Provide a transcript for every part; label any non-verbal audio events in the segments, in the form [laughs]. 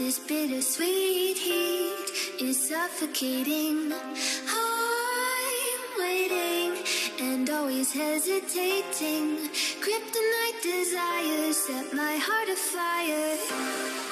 This bittersweet heat is suffocating. I'm waiting and always hesitating. Kryptonite desires set my heart afire.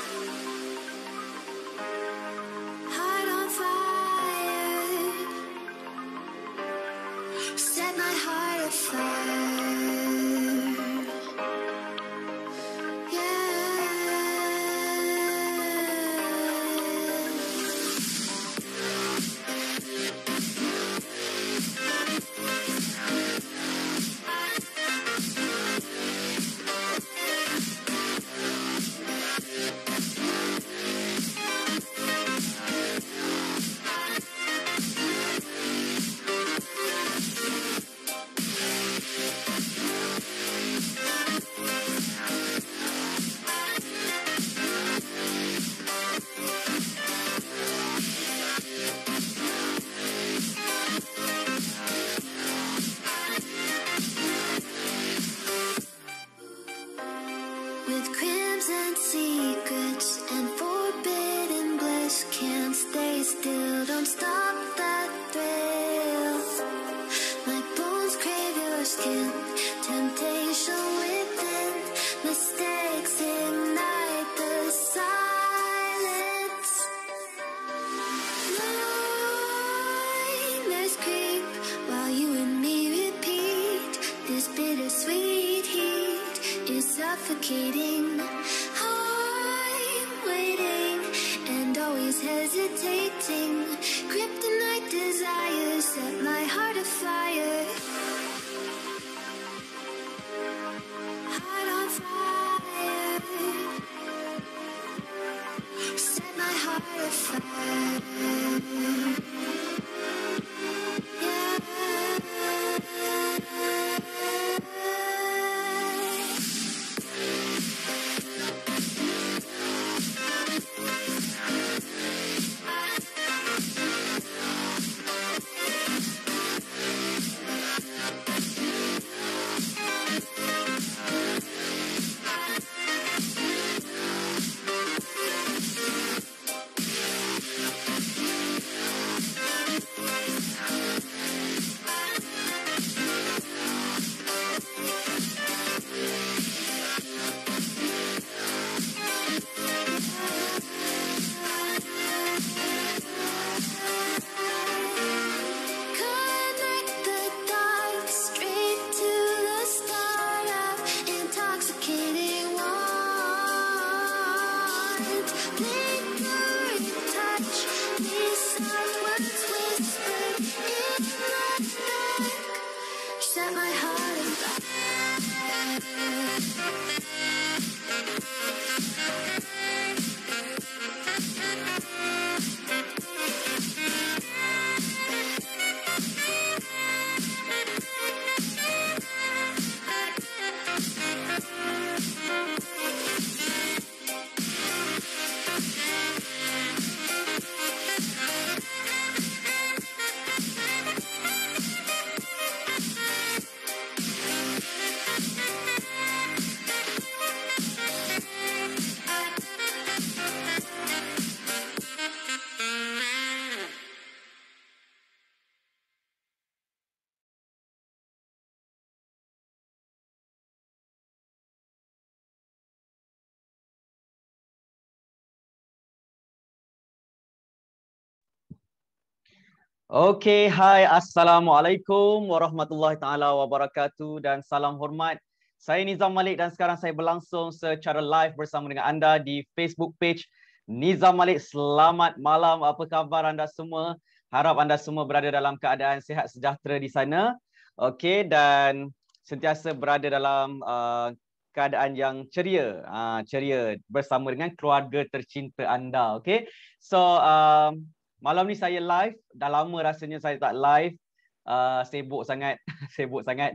Okay, hai. Assalamualaikum warahmatullahi taala wabarakatuh dan salam hormat. Saya Nizam Malik dan sekarang saya berlangsung secara live bersama dengan anda di Facebook page Nizam Malik. Selamat malam. Apa khabar anda semua? Harap anda semua berada dalam keadaan sehat sejahtera di sana. Okay, dan sentiasa berada dalam uh, keadaan yang ceria. Uh, ceria bersama dengan keluarga tercinta anda. Okay, so... Uh, Malam ni saya live. Dah lama rasanya saya tak live. Uh, sibuk sangat. [laughs] sibuk sangat.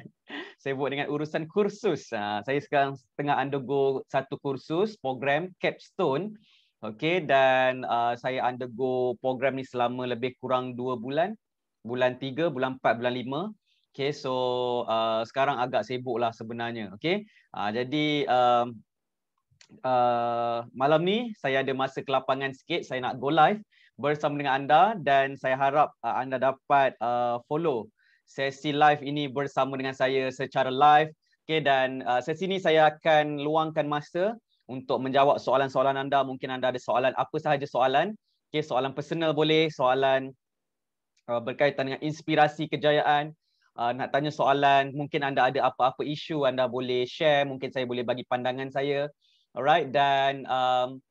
sibuk dengan urusan kursus. Uh, saya sekarang tengah undergo satu kursus program Capstone. Okay, dan uh, saya undergo program ni selama lebih kurang dua bulan. Bulan tiga, bulan empat, bulan lima. Okay, so uh, sekarang agak sibuk lah sebenarnya. Okay, uh, jadi uh, uh, malam ni saya ada masa kelapangan sikit. Saya nak go live bersama dengan anda dan saya harap uh, anda dapat uh, follow sesi live ini bersama dengan saya secara live. Okay, dan uh, sesi ini saya akan luangkan masa untuk menjawab soalan-soalan anda. Mungkin anda ada soalan, apa sahaja soalan. Okay, soalan personal boleh, soalan uh, berkaitan dengan inspirasi kejayaan. Uh, nak tanya soalan, mungkin anda ada apa-apa isu, anda boleh share. Mungkin saya boleh bagi pandangan saya. Alright, dan um,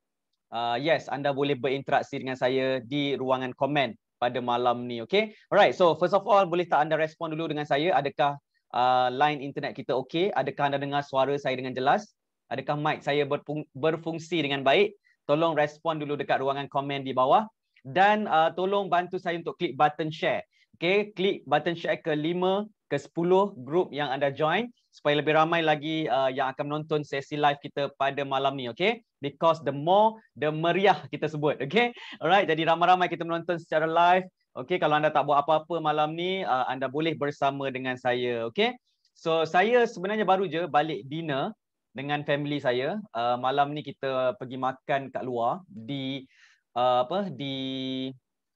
uh, yes anda boleh berinteraksi dengan saya di ruangan komen pada malam ni okay? alright so first of all boleh tak anda respon dulu dengan saya adakah uh, line internet kita okay? adakah anda dengar suara saya dengan jelas adakah mic saya berfungsi dengan baik tolong respon dulu dekat ruangan komen di bawah dan uh, tolong bantu saya untuk klik button share okay? klik button share ke lima ke 10 group yang anda join supaya lebih ramai lagi uh, yang akan menonton sesi live kita pada malam ni okey because the more the meriah kita sebut okey alright jadi ramai-ramai kita menonton secara live okey kalau anda tak buat apa-apa malam ni uh, anda boleh bersama dengan saya okey so saya sebenarnya baru je balik dinner dengan family saya uh, malam ni kita pergi makan kat luar di uh, apa di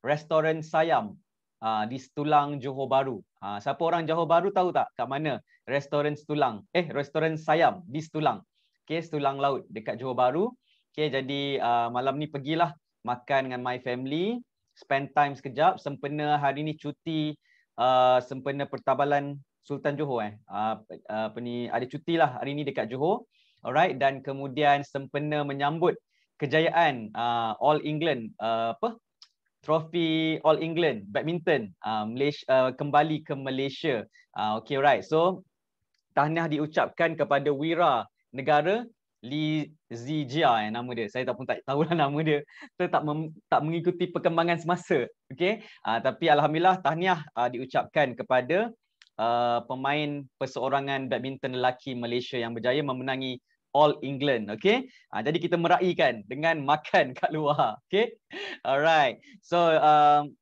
restoran Sayam Ah, di Setulang Johor Baru. Ha, ah, siapa orang Johor Baru tahu tak kat mana restoran Setulang? Eh, restoran Sayam di Setulang. Okey, Setulang Laut dekat Johor Baru. Okey, jadi uh, malam ni pergilah makan dengan my family, spend time sekejap sempena hari ni cuti uh, sempena pertabalan Sultan Johor eh. Uh, apa ni ada cuti lah. hari ni dekat Johor. Alright dan kemudian sempena menyambut kejayaan uh, All England uh, apa Trophy All England badminton uh, Malaysia uh, kembali ke Malaysia. Uh, okay right. So tahniah diucapkan kepada Wira Negara Li Zijia yang eh, nama dia. Saya tak pun tak tahu lah [laughs] nama dia. Saya tak mem- tak mengikuti perkembangan semasa. Okay, Uh, tapi alhamdulillah tahniah uh, diucapkan kepada uh, pemain perseorangan badminton lelaki Malaysia yang berjaya memenangi All England. Okay. Ha, jadi kita meraihkan dengan makan kat luar. Okay. Alright. So, um,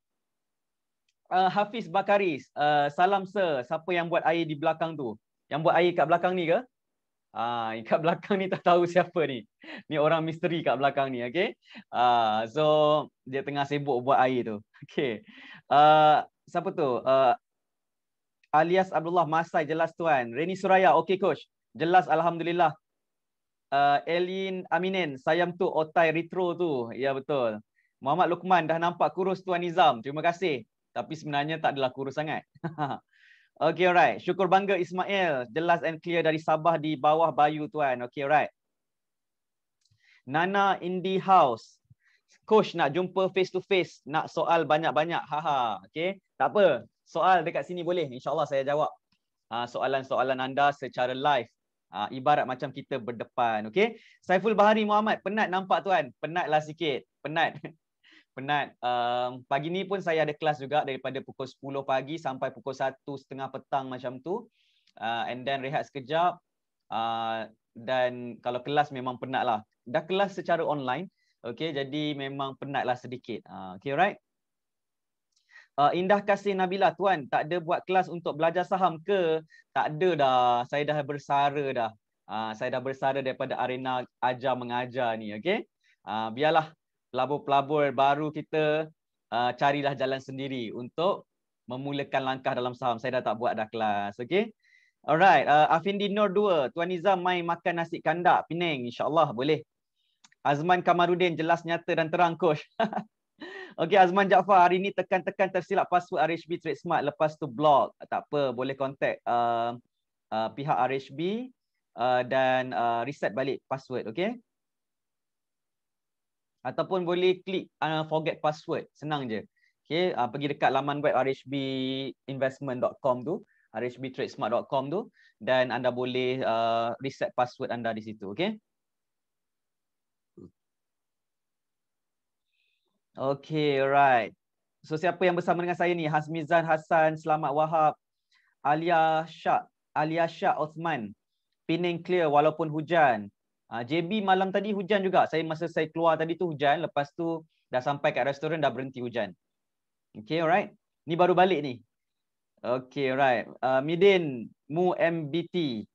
uh, Hafiz Bakaris. Uh, salam, sir. Siapa yang buat air di belakang tu? Yang buat air kat belakang ni ke? Ah, kat belakang ni tak tahu siapa ni. Ni orang misteri kat belakang ni, okay? Ah, so dia tengah sibuk buat air tu. okay? uh, siapa tu? uh, alias Abdullah Masai jelas tuan. Reni Suraya, okay, coach. Jelas alhamdulillah uh, Elin Aminin, sayang tu otai retro tu. Ya betul. Muhammad Lukman dah nampak kurus Tuan Nizam. Terima kasih. Tapi sebenarnya tak adalah kurus sangat. [laughs] okay alright. Syukur bangga Ismail. Jelas and clear dari Sabah di bawah bayu Tuan. Okay alright. Nana in the House. Coach nak jumpa face to face. Nak soal banyak-banyak. Haha. okay. Tak apa. Soal dekat sini boleh. InsyaAllah saya jawab. Ah, soalan-soalan anda secara live. Ha, ibarat macam kita berdepan. Okay? Saiful Bahari Muhammad, penat nampak tuan. Penatlah sikit. Penat. [laughs] penat. Um, pagi ni pun saya ada kelas juga daripada pukul 10 pagi sampai pukul setengah petang macam tu. Uh, and then rehat sekejap. Uh, dan kalau kelas memang penat lah. Dah kelas secara online. Okay, jadi memang penatlah sedikit. Uh, okay, alright uh, Indah Kasih Nabila lah, tuan tak ada buat kelas untuk belajar saham ke tak ada dah saya dah bersara dah uh, saya dah bersara daripada arena ajar mengajar ni okey uh, biarlah pelabur-pelabur baru kita uh, carilah jalan sendiri untuk memulakan langkah dalam saham saya dah tak buat dah kelas okey Alright, uh, Afindi Nur 2, Tuan Nizam main makan nasi kandar Penang, insyaAllah boleh. Azman Kamarudin jelas nyata dan terang coach. [laughs] Okey Azman Jaafar hari ni tekan-tekan tersilap password RHB Trade Smart lepas tu blog. Tak apa boleh contact uh, uh, pihak RHB uh, dan uh, reset balik password okey. Ataupun boleh klik uh, forget password senang je. Okey uh, pergi dekat laman web rhbinvestment.com tu rhbtradesmart.com tu dan anda boleh uh, reset password anda di situ okey. Okay, alright. So siapa yang bersama dengan saya ni? Hasmizan Hasan, Selamat Wahab, Alia Syak, Alia Syak Osman, Pening Clear walaupun hujan. Uh, ah, JB malam tadi hujan juga. Saya masa saya keluar tadi tu hujan. Lepas tu dah sampai kat restoran dah berhenti hujan. Okay, alright. Ni baru balik ni. Okay, alright. Uh, Midin, Mu MBT.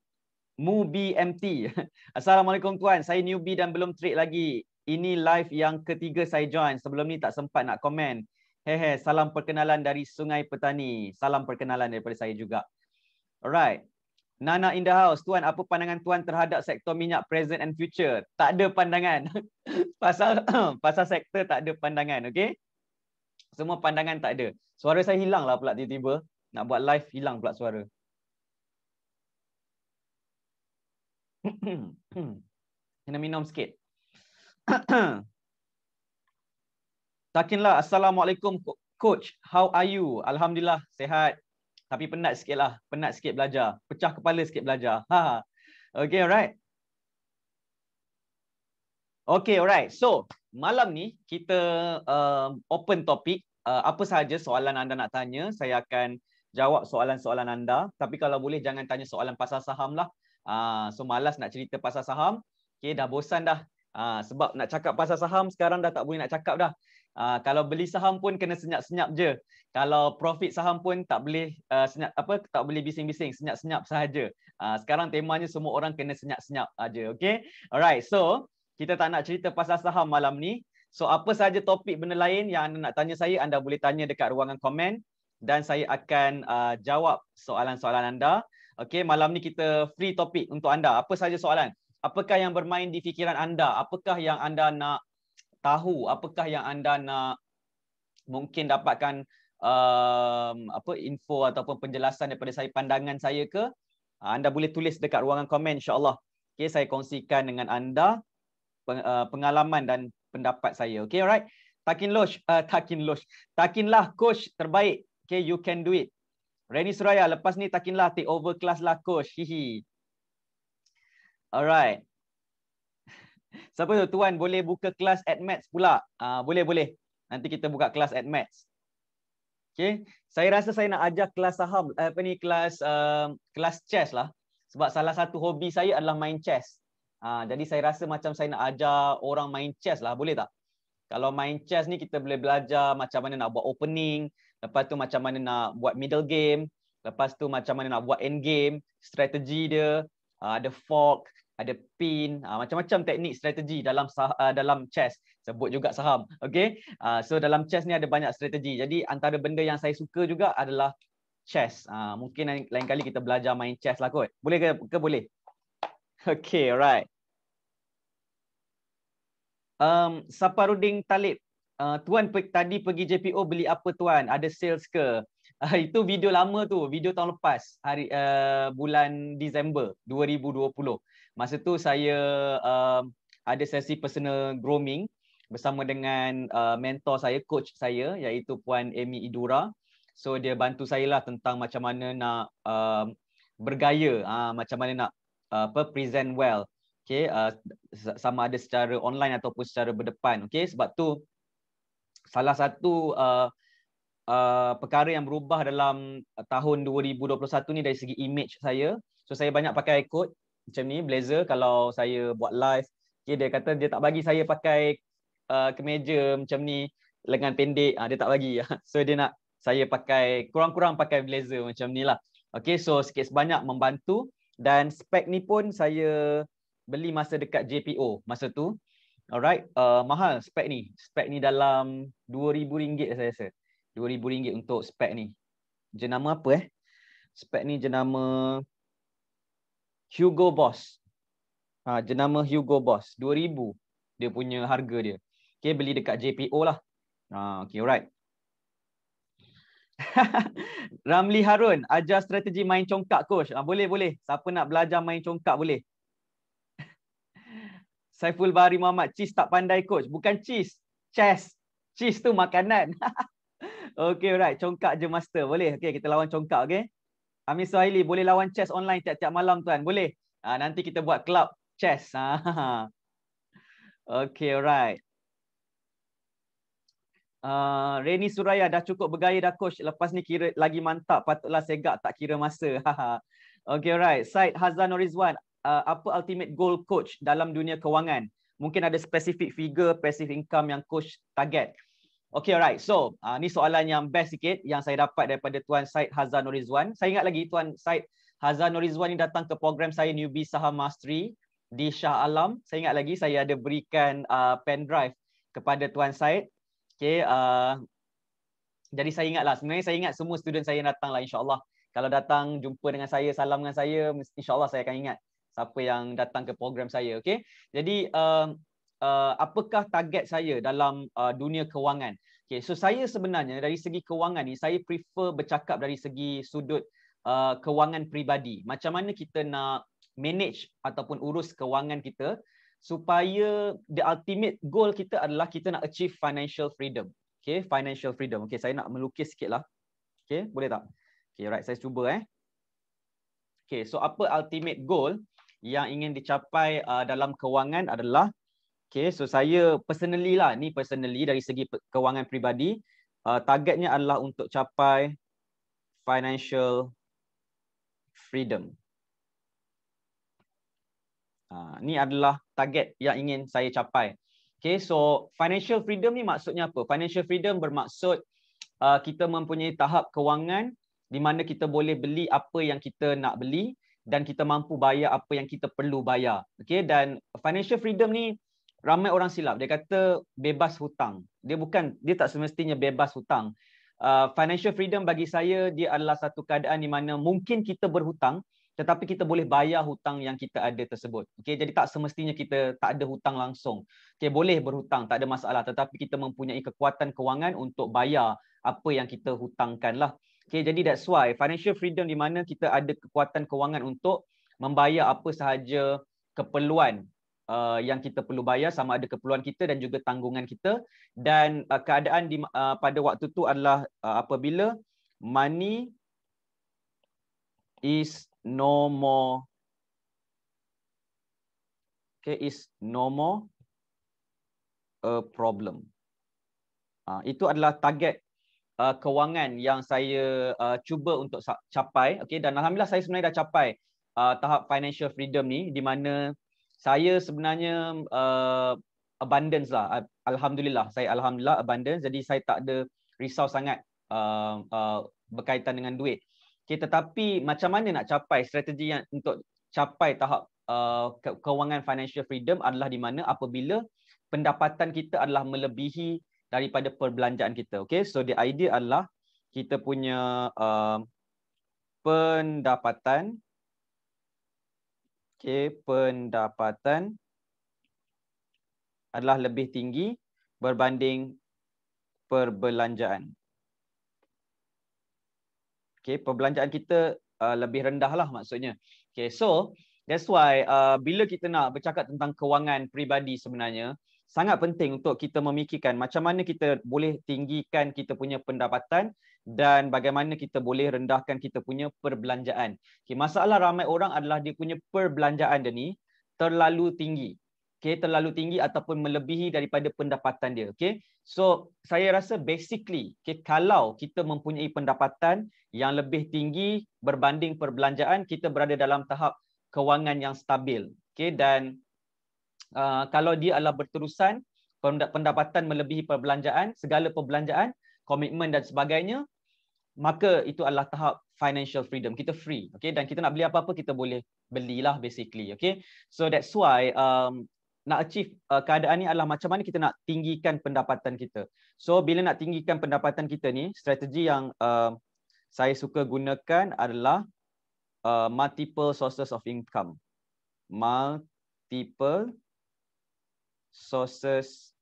Mu BMT. [laughs] Assalamualaikum tuan. Saya newbie dan belum trade lagi ini live yang ketiga saya join. Sebelum ni tak sempat nak komen. Hehe, salam perkenalan dari Sungai Petani. Salam perkenalan daripada saya juga. Alright. Nana in the house. Tuan, apa pandangan tuan terhadap sektor minyak present and future? Tak ada pandangan. [laughs] pasal [clears throat] pasal sektor tak ada pandangan, Okay. Semua pandangan tak ada. Suara saya hilang lah pula tiba-tiba. Nak buat live, hilang pula suara. [clears throat] Kena minum sikit. [coughs] Sakinlah. Assalamualaikum coach. How are you? Alhamdulillah sehat. Tapi penat sikit lah. Penat sikit belajar. Pecah kepala sikit belajar. Ha. ha. Okay, alright. Okay, alright. So, malam ni kita uh, open topik. Uh, apa sahaja soalan anda nak tanya, saya akan jawab soalan-soalan anda. Tapi kalau boleh, jangan tanya soalan pasal saham lah. Uh, so, malas nak cerita pasal saham. Okay, dah bosan dah Ah, sebab nak cakap pasal saham sekarang dah tak boleh nak cakap dah. Uh, kalau beli saham pun kena senyap-senyap je. Kalau profit saham pun tak boleh uh, senyap apa tak boleh bising-bising, senyap-senyap saja. Uh, sekarang temanya semua orang kena senyap-senyap aja, okay? Alright. So, kita tak nak cerita pasal saham malam ni. So, apa saja topik benda lain yang anda nak tanya saya, anda boleh tanya dekat ruangan komen dan saya akan uh, jawab soalan-soalan anda. okay? malam ni kita free topik untuk anda. Apa saja soalan? apakah yang bermain di fikiran anda apakah yang anda nak tahu apakah yang anda nak mungkin dapatkan um, apa info ataupun penjelasan daripada saya pandangan saya ke ah, anda boleh tulis dekat ruangan komen insyaallah okey saya kongsikan dengan anda uh, pengalaman dan pendapat saya okey alright takin losh [laughs] uh, takin losh takinlah coach terbaik okey you can do it Reni Suraya, lepas ni takinlah take over kelas lah coach. Hihi. Alright. Siapa tu tuan boleh buka kelas at maths pula? Uh, boleh boleh. Nanti kita buka kelas at maths. Okay. Saya rasa saya nak ajar kelas saham eh, apa ni kelas uh, kelas chess lah. Sebab salah satu hobi saya adalah main chess. Uh, jadi saya rasa macam saya nak ajar orang main chess lah. Boleh tak? Kalau main chess ni kita boleh belajar macam mana nak buat opening, lepas tu macam mana nak buat middle game, lepas tu macam mana nak buat end game, strategi dia, ah, ada uh, fork, ada pin, uh, macam-macam teknik strategi dalam sah- uh, dalam chess. Sebut juga saham. Okay. Uh, ah, so dalam chess ni ada banyak strategi. Jadi antara benda yang saya suka juga adalah chess. Uh, mungkin lain-, lain kali kita belajar main chess lah kot. Boleh ke, ke boleh? Okay, alright. Um, Saparuddin Talib. Uh, tuan pe- tadi pergi JPO beli apa tuan? Ada sales ke? Uh, itu video lama tu, video tahun lepas, hari uh, bulan Disember 2020 masa tu saya um, ada sesi personal grooming bersama dengan uh, mentor saya coach saya iaitu puan Amy Idura so dia bantu saya lah tentang macam mana nak um, bergaya uh, macam mana nak apa present well okay? uh, sama ada secara online ataupun secara berdepan okay? sebab tu salah satu uh, Uh, perkara yang berubah dalam tahun 2021 ni dari segi image saya. So saya banyak pakai coach macam ni blazer kalau saya buat live okay, dia kata dia tak bagi saya pakai uh, kemeja macam ni lengan pendek uh, dia tak bagi [laughs] so dia nak saya pakai kurang-kurang pakai blazer macam ni lah okay, so sikit sebanyak membantu dan spek ni pun saya beli masa dekat JPO masa tu alright uh, mahal spek ni spek ni dalam RM2,000 saya rasa RM2,000 untuk spek ni jenama apa eh spek ni jenama Hugo Boss. Ha, jenama Hugo Boss. 2000 dia punya harga dia. Okay, beli dekat JPO lah. Ha, okay, alright. [laughs] Ramli Harun, ajar strategi main congkak coach. Ha, boleh, boleh. Siapa nak belajar main congkak boleh. [laughs] Saiful Bahari Muhammad, cheese tak pandai coach. Bukan cheese, chess. Cheese tu makanan. [laughs] okay, alright. Congkak je master. Boleh, okay, kita lawan congkak. Okay. Amin Suhaili boleh lawan chess online tiap-tiap malam tuan. Boleh. Ah nanti kita buat club chess. [laughs] okay, alright. Uh, Reni Suraya dah cukup bergaya dah coach. Lepas ni kira lagi mantap. Patutlah segak tak kira masa. [laughs] okay, alright. Said Hazan Norizwan Uh, ah, apa ultimate goal coach dalam dunia kewangan? Mungkin ada specific figure, passive income yang coach target. Okay, alright. So, uh, ni soalan yang best sikit yang saya dapat daripada Tuan Syed Hazan Norizwan. Saya ingat lagi Tuan Syed Hazan Norizwan ni datang ke program saya Newbie Saham Mastery di Shah Alam. Saya ingat lagi saya ada berikan uh, pen drive kepada Tuan Syed. Okay, uh, jadi saya ingatlah. Sebenarnya saya ingat semua student saya yang datang lah insyaAllah. Kalau datang jumpa dengan saya, salam dengan saya, insyaAllah saya akan ingat siapa yang datang ke program saya. Okay, jadi... Uh, uh, apakah target saya dalam uh, dunia kewangan. Okay, so saya sebenarnya dari segi kewangan ni saya prefer bercakap dari segi sudut uh, kewangan peribadi. Macam mana kita nak manage ataupun urus kewangan kita supaya the ultimate goal kita adalah kita nak achieve financial freedom. Okay, financial freedom. Okay, saya nak melukis sikit lah. Okay, boleh tak? Okay, right, saya cuba eh. Okay, so apa ultimate goal yang ingin dicapai uh, dalam kewangan adalah Okay, so saya personally lah, ni personally dari segi kewangan peribadi, uh, targetnya adalah untuk capai financial freedom. Uh, ni adalah target yang ingin saya capai. Okay, so financial freedom ni maksudnya apa? Financial freedom bermaksud uh, kita mempunyai tahap kewangan di mana kita boleh beli apa yang kita nak beli dan kita mampu bayar apa yang kita perlu bayar. Okay, dan financial freedom ni ramai orang silap dia kata bebas hutang dia bukan dia tak semestinya bebas hutang uh, financial freedom bagi saya dia adalah satu keadaan di mana mungkin kita berhutang tetapi kita boleh bayar hutang yang kita ada tersebut. Okey, jadi tak semestinya kita tak ada hutang langsung. Okey, boleh berhutang, tak ada masalah. Tetapi kita mempunyai kekuatan kewangan untuk bayar apa yang kita hutangkanlah. lah. Okey, jadi that's why financial freedom di mana kita ada kekuatan kewangan untuk membayar apa sahaja keperluan uh, yang kita perlu bayar sama ada keperluan kita dan juga tanggungan kita dan uh, keadaan di uh, pada waktu tu adalah uh, apabila money is no more okay is no more a problem uh, itu adalah target Uh, kewangan yang saya uh, cuba untuk capai okey dan alhamdulillah saya sebenarnya dah capai uh, tahap financial freedom ni di mana saya sebenarnya uh, abundance lah. Alhamdulillah, saya alhamdulillah abundance. Jadi saya tak ada risau sangat uh, uh, berkaitan dengan duit. Okay, tetapi macam mana nak capai strategi yang untuk capai tahap uh, kewangan financial freedom adalah di mana apabila pendapatan kita adalah melebihi daripada perbelanjaan kita. Okay, so the idea adalah kita punya uh, pendapatan okay, pendapatan adalah lebih tinggi berbanding perbelanjaan. Okay, perbelanjaan kita uh, lebih rendah lah maksudnya. Okay, so that's why uh, bila kita nak bercakap tentang kewangan peribadi sebenarnya, sangat penting untuk kita memikirkan macam mana kita boleh tinggikan kita punya pendapatan dan bagaimana kita boleh rendahkan kita punya perbelanjaan. Okay, masalah ramai orang adalah dia punya perbelanjaan dia ni terlalu tinggi. Okay, terlalu tinggi ataupun melebihi daripada pendapatan dia. Okay? So, saya rasa basically, okay, kalau kita mempunyai pendapatan yang lebih tinggi berbanding perbelanjaan, kita berada dalam tahap kewangan yang stabil. Okay? Dan uh, kalau dia adalah berterusan, pendapatan melebihi perbelanjaan, segala perbelanjaan, komitmen dan sebagainya maka itu adalah tahap financial freedom kita free okey dan kita nak beli apa-apa kita boleh belilah basically okey so that's why um nak achieve uh, keadaan ni adalah macam mana kita nak tinggikan pendapatan kita so bila nak tinggikan pendapatan kita ni strategi yang um, saya suka gunakan adalah uh, multiple sources of income multiple sources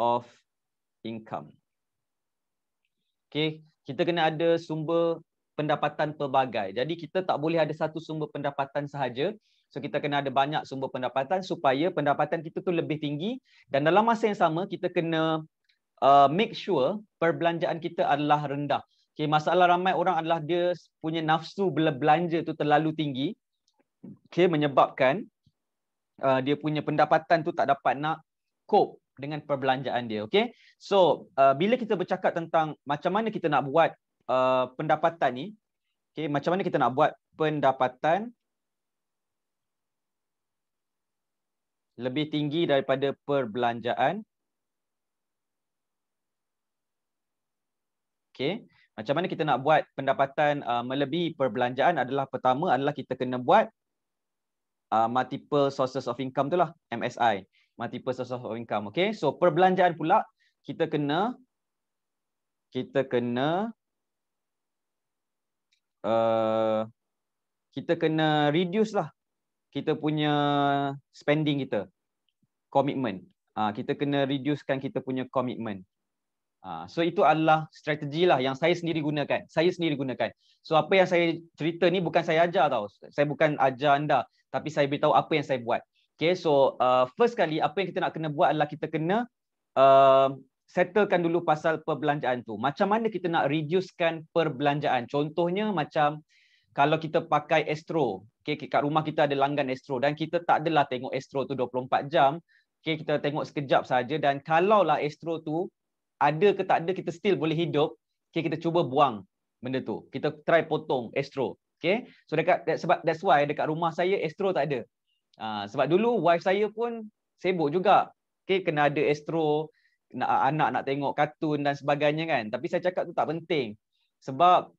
of income. Okay, kita kena ada sumber pendapatan pelbagai. Jadi kita tak boleh ada satu sumber pendapatan sahaja. So kita kena ada banyak sumber pendapatan supaya pendapatan kita tu lebih tinggi dan dalam masa yang sama kita kena uh, make sure perbelanjaan kita adalah rendah. Okay, masalah ramai orang adalah dia punya nafsu belanja tu terlalu tinggi. Okay, menyebabkan uh, dia punya pendapatan tu tak dapat nak cope dengan perbelanjaan dia. Okay? So, uh, bila kita bercakap tentang macam mana kita nak buat uh, pendapatan ni, okay, macam mana kita nak buat pendapatan lebih tinggi daripada perbelanjaan. Okay. Macam mana kita nak buat pendapatan uh, melebihi perbelanjaan adalah pertama adalah kita kena buat uh, multiple sources of income tu lah, MSI multiple sources of income. Okay, so perbelanjaan pula kita kena kita kena uh, kita kena reduce lah kita punya spending kita commitment. Uh, kita kena reducekan kita punya commitment. Uh, so itu adalah strategi lah yang saya sendiri gunakan. Saya sendiri gunakan. So apa yang saya cerita ni bukan saya ajar tau. Saya bukan ajar anda. Tapi saya beritahu apa yang saya buat. Okay, so uh, first kali apa yang kita nak kena buat adalah kita kena uh, settlekan dulu pasal perbelanjaan tu. Macam mana kita nak reducekan perbelanjaan? Contohnya macam kalau kita pakai Astro, okay, kat rumah kita ada langgan Astro dan kita tak adalah tengok Astro tu 24 jam, okay, kita tengok sekejap saja dan kalaulah Astro tu ada ke tak ada kita still boleh hidup, okay, kita cuba buang benda tu. Kita try potong Astro. Okay? So dekat, that's, that's why dekat rumah saya Astro tak ada. Ah, sebab dulu wife saya pun sibuk juga. Okay, kena ada astro, nak, anak nak tengok kartun dan sebagainya kan. Tapi saya cakap tu tak penting. Sebab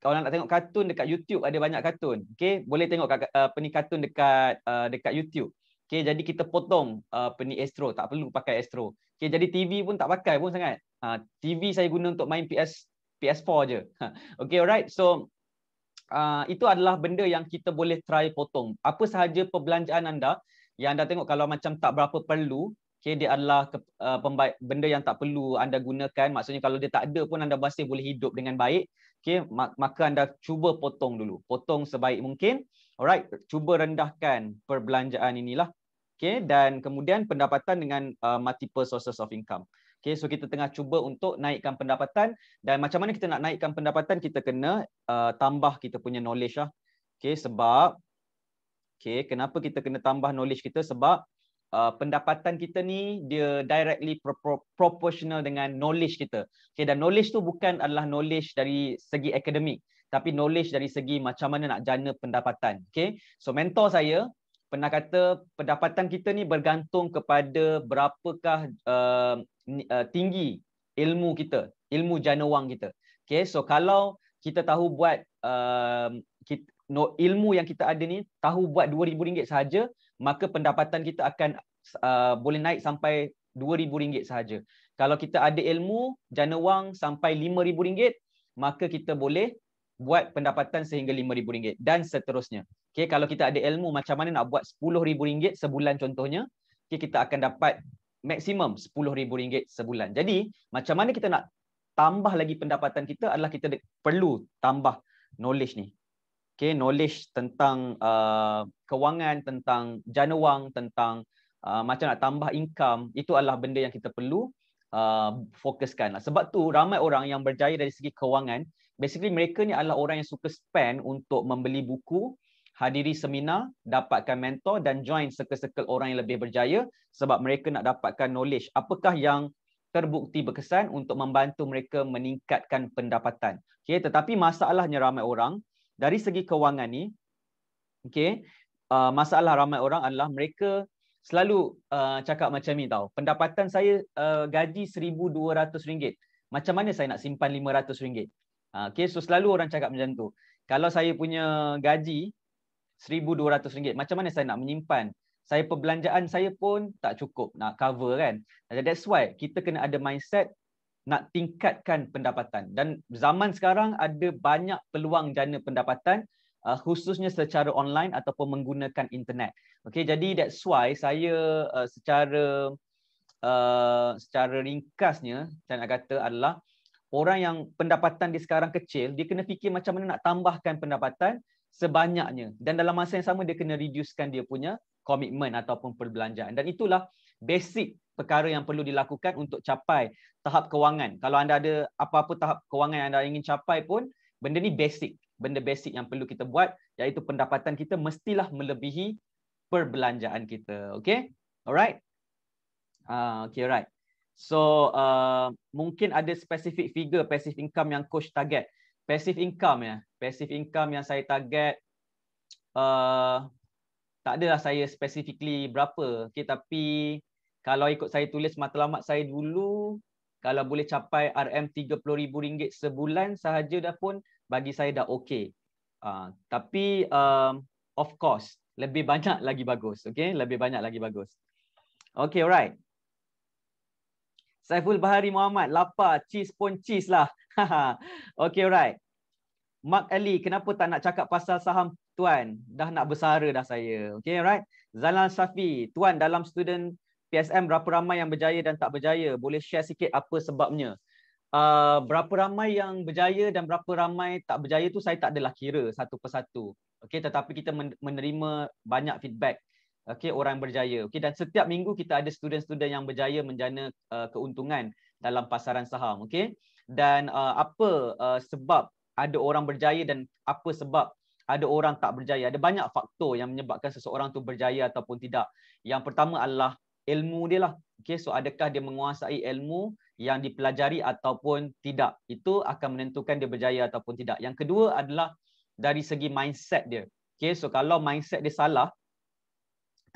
kalau nak tengok kartun dekat YouTube ada banyak kartun. Okay, boleh tengok ah, apa ni kartun dekat uh, dekat YouTube. Okay, jadi kita potong apa uh, ni astro, tak perlu pakai astro. Okay, jadi TV pun tak pakai pun sangat. Uh, TV saya guna untuk main PS PS4 je. [laughs] okay, alright. So Ah, itu adalah benda yang kita boleh try potong. Apa sahaja perbelanjaan anda yang anda tengok kalau macam tak berapa perlu, okay, dia adalah ke, uh, ah, pembaik, benda yang tak perlu anda gunakan. Maksudnya kalau dia tak ada pun anda masih boleh hidup dengan baik. Okay, maka anda cuba potong dulu. Potong sebaik mungkin. Alright, cuba rendahkan perbelanjaan inilah. Okay, dan kemudian pendapatan dengan uh, multiple sources of income. Okay, so kita tengah cuba untuk naikkan pendapatan dan macam mana kita nak naikkan pendapatan kita kena uh, tambah kita punya knowledge lah. Okay, sebab okay, kenapa kita kena tambah knowledge kita sebab uh, pendapatan kita ni dia directly pro- pro- proportional dengan knowledge kita. Okay, dan knowledge tu bukan adalah knowledge dari segi akademik tapi knowledge dari segi macam mana nak jana pendapatan. Okay, so mentor saya pernah kata pendapatan kita ni bergantung kepada berapakah uh, uh, tinggi ilmu kita, ilmu jana wang kita. Okay, so kalau kita tahu buat uh, ehm, kita, no, ilmu yang kita ada ni tahu buat RM2,000 saja, maka pendapatan kita akan uh, boleh naik sampai RM2,000 saja. Kalau kita ada ilmu jana wang sampai RM5,000, maka kita boleh buat pendapatan sehingga RM5,000 dan seterusnya. Okay, kalau kita ada ilmu macam mana nak buat RM10,000 sebulan contohnya, okay, kita akan dapat maksimum RM10,000 sebulan. Jadi, macam mana kita nak tambah lagi pendapatan kita adalah kita perlu tambah knowledge ni. Okay, knowledge tentang uh, kewangan, tentang jana wang, tentang uh, macam nak tambah income, itu adalah benda yang kita perlu uh, fokuskan. Lah. Sebab tu ramai orang yang berjaya dari segi kewangan, basically mereka ni adalah orang yang suka spend untuk membeli buku, hadiri seminar, dapatkan mentor dan join circle-circle orang yang lebih berjaya sebab mereka nak dapatkan knowledge. Apakah yang terbukti berkesan untuk membantu mereka meningkatkan pendapatan. Okay, tetapi masalahnya ramai orang dari segi kewangan ni, okay, uh, masalah ramai orang adalah mereka selalu uh, cakap macam ni tau, pendapatan saya uh, gaji RM1,200. Macam mana saya nak simpan RM500? Okay, ha, so selalu orang cakap macam tu. Kalau saya punya gaji RM1,200, macam mana saya nak menyimpan? Saya perbelanjaan saya pun tak cukup nak cover kan? That's why kita kena ada mindset nak tingkatkan pendapatan. Dan zaman sekarang ada banyak peluang jana pendapatan uh, khususnya secara online ataupun menggunakan internet. Okay, jadi that's why saya uh, secara uh, secara ringkasnya saya nak kata adalah orang yang pendapatan dia sekarang kecil, dia kena fikir macam mana nak tambahkan pendapatan sebanyaknya. Dan dalam masa yang sama, dia kena reducekan dia punya komitmen ataupun perbelanjaan. Dan itulah basic perkara yang perlu dilakukan untuk capai tahap kewangan. Kalau anda ada apa-apa tahap kewangan yang anda ingin capai pun, benda ni basic. Benda basic yang perlu kita buat, iaitu pendapatan kita mestilah melebihi perbelanjaan kita. Okay? Alright? Uh, okay, alright. So uh, mungkin ada specific figure passive income yang coach target. Passive income ya. Passive income yang saya target uh, tak adalah saya specifically berapa. Okay, tapi kalau ikut saya tulis matlamat saya dulu, kalau boleh capai RM30,000 sebulan sahaja dah pun bagi saya dah okey. Uh, tapi um, of course, lebih banyak lagi bagus. Okay, lebih banyak lagi bagus. Okay, alright. Saiful Bahari Muhammad, lapar, cheese pun cheese lah. [laughs] okay, right. Mark Ali, kenapa tak nak cakap pasal saham Tuan? Dah nak bersara dah saya. Okay, right. Zalan Safi, Tuan dalam student PSM berapa ramai yang berjaya dan tak berjaya? Boleh share sikit apa sebabnya? Uh, berapa ramai yang berjaya dan berapa ramai tak berjaya tu saya tak adalah kira satu persatu. Okay, tetapi kita menerima banyak feedback. Okay, orang berjaya Okay, dan setiap minggu kita ada student-student yang berjaya menjana uh, keuntungan dalam pasaran saham Okay, dan uh, apa uh, sebab ada orang berjaya dan apa sebab ada orang tak berjaya ada banyak faktor yang menyebabkan seseorang tu berjaya ataupun tidak yang pertama adalah ilmu dia lah Okay, so adakah dia menguasai ilmu yang dipelajari ataupun tidak itu akan menentukan dia berjaya ataupun tidak yang kedua adalah dari segi mindset dia Okay, so kalau mindset dia salah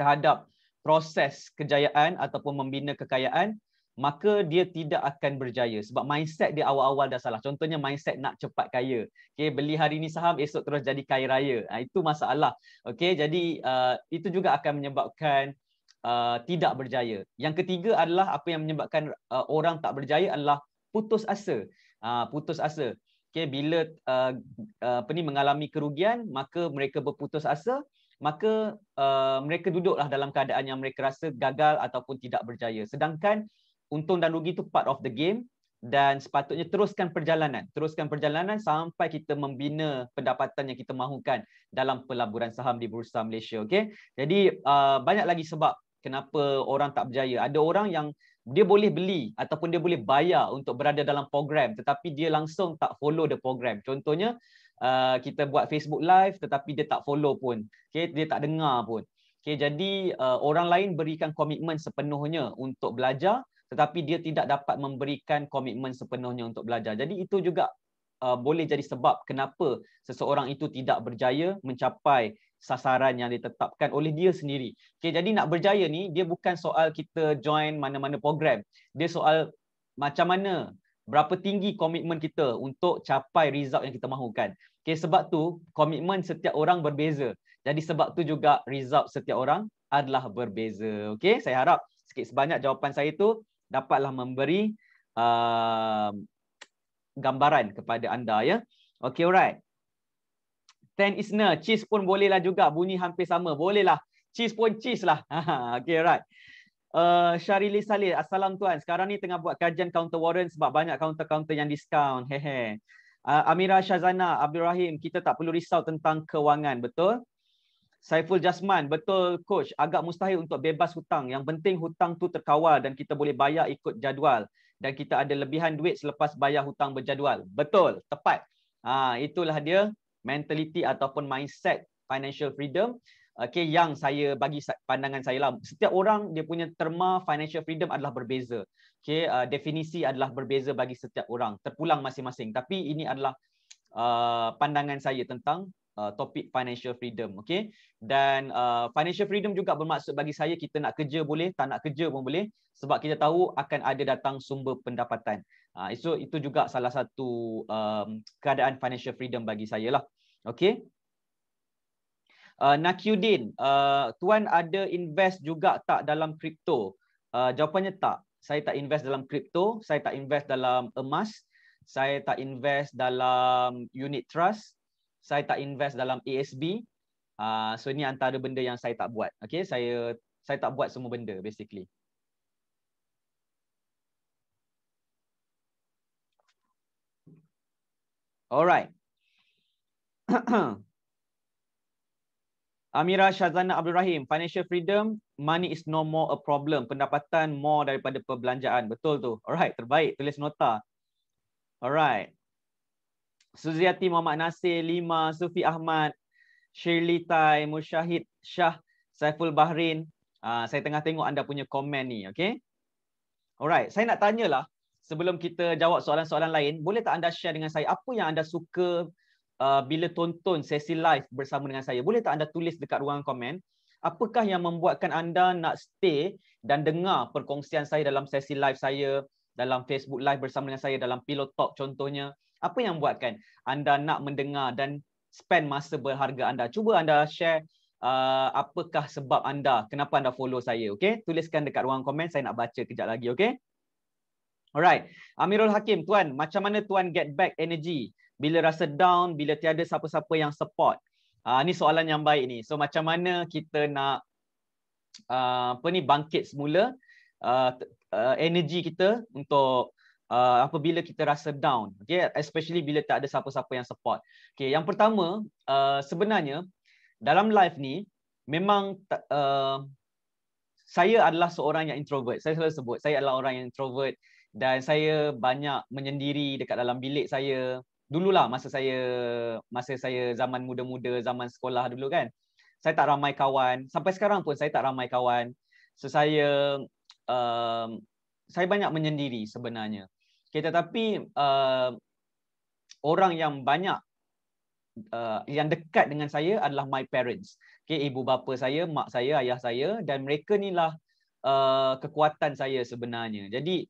terhadap proses kejayaan ataupun membina kekayaan, maka dia tidak akan berjaya. Sebab mindset dia awal-awal dah salah. Contohnya mindset nak cepat kaya. Okay, beli hari ini saham, esok terus jadi kaya raya. Ha, itu masalah. Okay, jadi uh, itu juga akan menyebabkan uh, tidak berjaya. Yang ketiga adalah apa yang menyebabkan uh, orang tak berjaya adalah putus asa. Uh, putus asa. Okay, bila uh, uh, apa ni, mengalami kerugian, maka mereka berputus asa maka uh, mereka duduklah dalam keadaan yang mereka rasa gagal ataupun tidak berjaya. Sedangkan untung dan rugi itu part of the game dan sepatutnya teruskan perjalanan. Teruskan perjalanan sampai kita membina pendapatan yang kita mahukan dalam pelaburan saham di Bursa Malaysia. Okay? Jadi uh, banyak lagi sebab kenapa orang tak berjaya. Ada orang yang dia boleh beli ataupun dia boleh bayar untuk berada dalam program tetapi dia langsung tak follow the program. Contohnya, uh, kita buat Facebook live tetapi dia tak follow pun. Okay, dia tak dengar pun. Okay, jadi uh, orang lain berikan komitmen sepenuhnya untuk belajar tetapi dia tidak dapat memberikan komitmen sepenuhnya untuk belajar. Jadi itu juga uh, boleh jadi sebab kenapa seseorang itu tidak berjaya mencapai sasaran yang ditetapkan oleh dia sendiri. Okay, jadi nak berjaya ni dia bukan soal kita join mana-mana program. Dia soal macam mana berapa tinggi komitmen kita untuk capai result yang kita mahukan. Okay, sebab tu komitmen setiap orang berbeza. Jadi sebab tu juga result setiap orang adalah berbeza. Okay, saya harap sikit sebanyak jawapan saya itu dapatlah memberi uh, gambaran kepada anda ya. Okay, alright. Ten isna, cheese pun bolehlah juga. Bunyi hampir sama. Bolehlah. Cheese pun cheese lah. [laughs] okay, alright. Uh, Syarili Salih, Assalam tuan. Sekarang ni tengah buat kajian counter warrant sebab banyak counter-counter yang discount. Hehe. Uh, eh, Amira Shazana, Abdul Rahim, kita tak perlu risau tentang kewangan, betul? Saiful Jasman, betul coach, agak mustahil untuk bebas hutang. Yang penting hutang tu terkawal dan kita boleh bayar ikut jadual dan kita ada lebihan duit selepas bayar hutang berjadual. Betul, tepat. Ah, itulah dia mentality ataupun mindset financial freedom okay, yang saya bagi pandangan saya lah. Setiap orang dia punya terma financial freedom adalah berbeza. Okay, uh, definisi adalah berbeza bagi setiap orang. Terpulang masing-masing. Tapi ini adalah uh, pandangan saya tentang uh, topik financial freedom. Okay? Dan uh, financial freedom juga bermaksud bagi saya kita nak kerja boleh, tak nak kerja pun boleh. Sebab kita tahu akan ada datang sumber pendapatan. Uh, so itu juga salah satu um, keadaan financial freedom bagi saya lah. Okay? uh, Nakyudin, uh, tuan ada invest juga tak dalam kripto? Uh, jawapannya tak. Saya tak invest dalam kripto, saya tak invest dalam emas, saya tak invest dalam unit trust, saya tak invest dalam ASB. Uh, so ini antara benda yang saya tak buat. Okay, saya saya tak buat semua benda basically. Alright. [clears throat] Amira Shazana Abdul Rahim, financial freedom, money is no more a problem. Pendapatan more daripada perbelanjaan. Betul tu. Alright, terbaik. Tulis nota. Alright. Suziati Muhammad Nasir, Lima, Sufi Ahmad, Shirley Tai, Mushahid Shah, Saiful Bahrain. Uh, saya tengah tengok anda punya komen ni. Okay. Alright, saya nak tanyalah sebelum kita jawab soalan-soalan lain, boleh tak anda share dengan saya apa yang anda suka Uh, bila tonton sesi live bersama dengan saya. Boleh tak anda tulis dekat ruangan komen apakah yang membuatkan anda nak stay dan dengar perkongsian saya dalam sesi live saya dalam Facebook live bersama dengan saya dalam Pillow Talk contohnya. Apa yang buatkan anda nak mendengar dan spend masa berharga anda. Cuba anda share uh, apakah sebab anda, kenapa anda follow saya, okay? Tuliskan dekat ruangan komen, saya nak baca kejap lagi, okay? Alright. Amirul Hakim, tuan, macam mana tuan get back energy? bila rasa down, bila tiada siapa-siapa yang support. Uh, ni soalan yang baik ni. So macam mana kita nak uh, apa ni bangkit semula uh, uh, energy kita untuk uh, apabila kita rasa down. Okay, especially bila tak ada siapa-siapa yang support. Okay, yang pertama uh, sebenarnya dalam life ni memang uh, saya adalah seorang yang introvert. Saya selalu sebut saya adalah orang yang introvert dan saya banyak menyendiri dekat dalam bilik saya. Dulu lah masa saya masa saya zaman muda-muda zaman sekolah dulu kan saya tak ramai kawan sampai sekarang pun saya tak ramai kawan so saya uh, um, saya banyak menyendiri sebenarnya okay, tetapi uh, orang yang banyak uh, yang dekat dengan saya adalah my parents okay, ibu bapa saya mak saya ayah saya dan mereka inilah uh, kekuatan saya sebenarnya jadi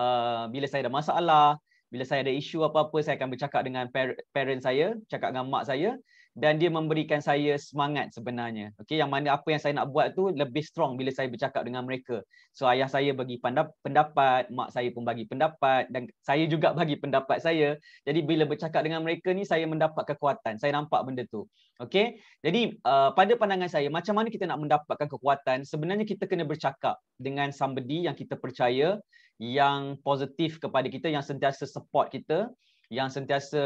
uh, bila saya ada masalah bila saya ada isu apa-apa saya akan bercakap dengan parent saya cakap dengan mak saya dan dia memberikan saya semangat sebenarnya Okay, yang mana apa yang saya nak buat tu lebih strong bila saya bercakap dengan mereka so ayah saya bagi pendapat mak saya pun bagi pendapat dan saya juga bagi pendapat saya jadi bila bercakap dengan mereka ni saya mendapat kekuatan saya nampak benda tu Okay, jadi uh, pada pandangan saya macam mana kita nak mendapatkan kekuatan sebenarnya kita kena bercakap dengan somebody yang kita percaya yang positif kepada kita yang sentiasa support kita yang sentiasa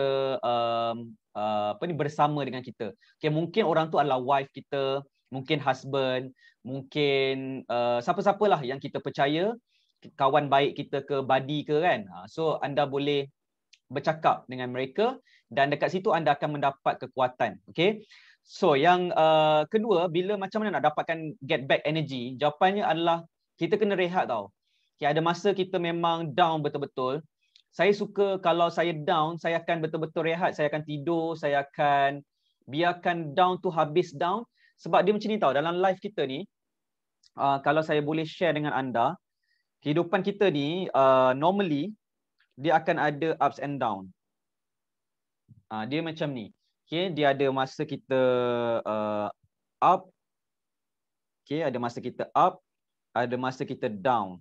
um, uh, apa ni bersama dengan kita. Okay, mungkin orang tu adalah wife kita, mungkin husband, mungkin uh, siapa-siapalah yang kita percaya, kawan baik kita ke buddy ke kan. Ha, so anda boleh bercakap dengan mereka dan dekat situ anda akan mendapat kekuatan. Okay. So yang uh, kedua, bila macam mana nak dapatkan get back energy? Jawapannya adalah kita kena rehat tau. Okay, ada masa kita memang down betul-betul. Saya suka kalau saya down, saya akan betul-betul rehat. Saya akan tidur, saya akan biarkan down tu habis down. Sebab dia macam ni tau, dalam life kita ni, uh, kalau saya boleh share dengan anda, kehidupan kita ni uh, normally dia akan ada ups and down. Uh, dia macam ni. Okay, dia ada masa kita uh, up. Okay, ada masa kita up. Ada masa kita down.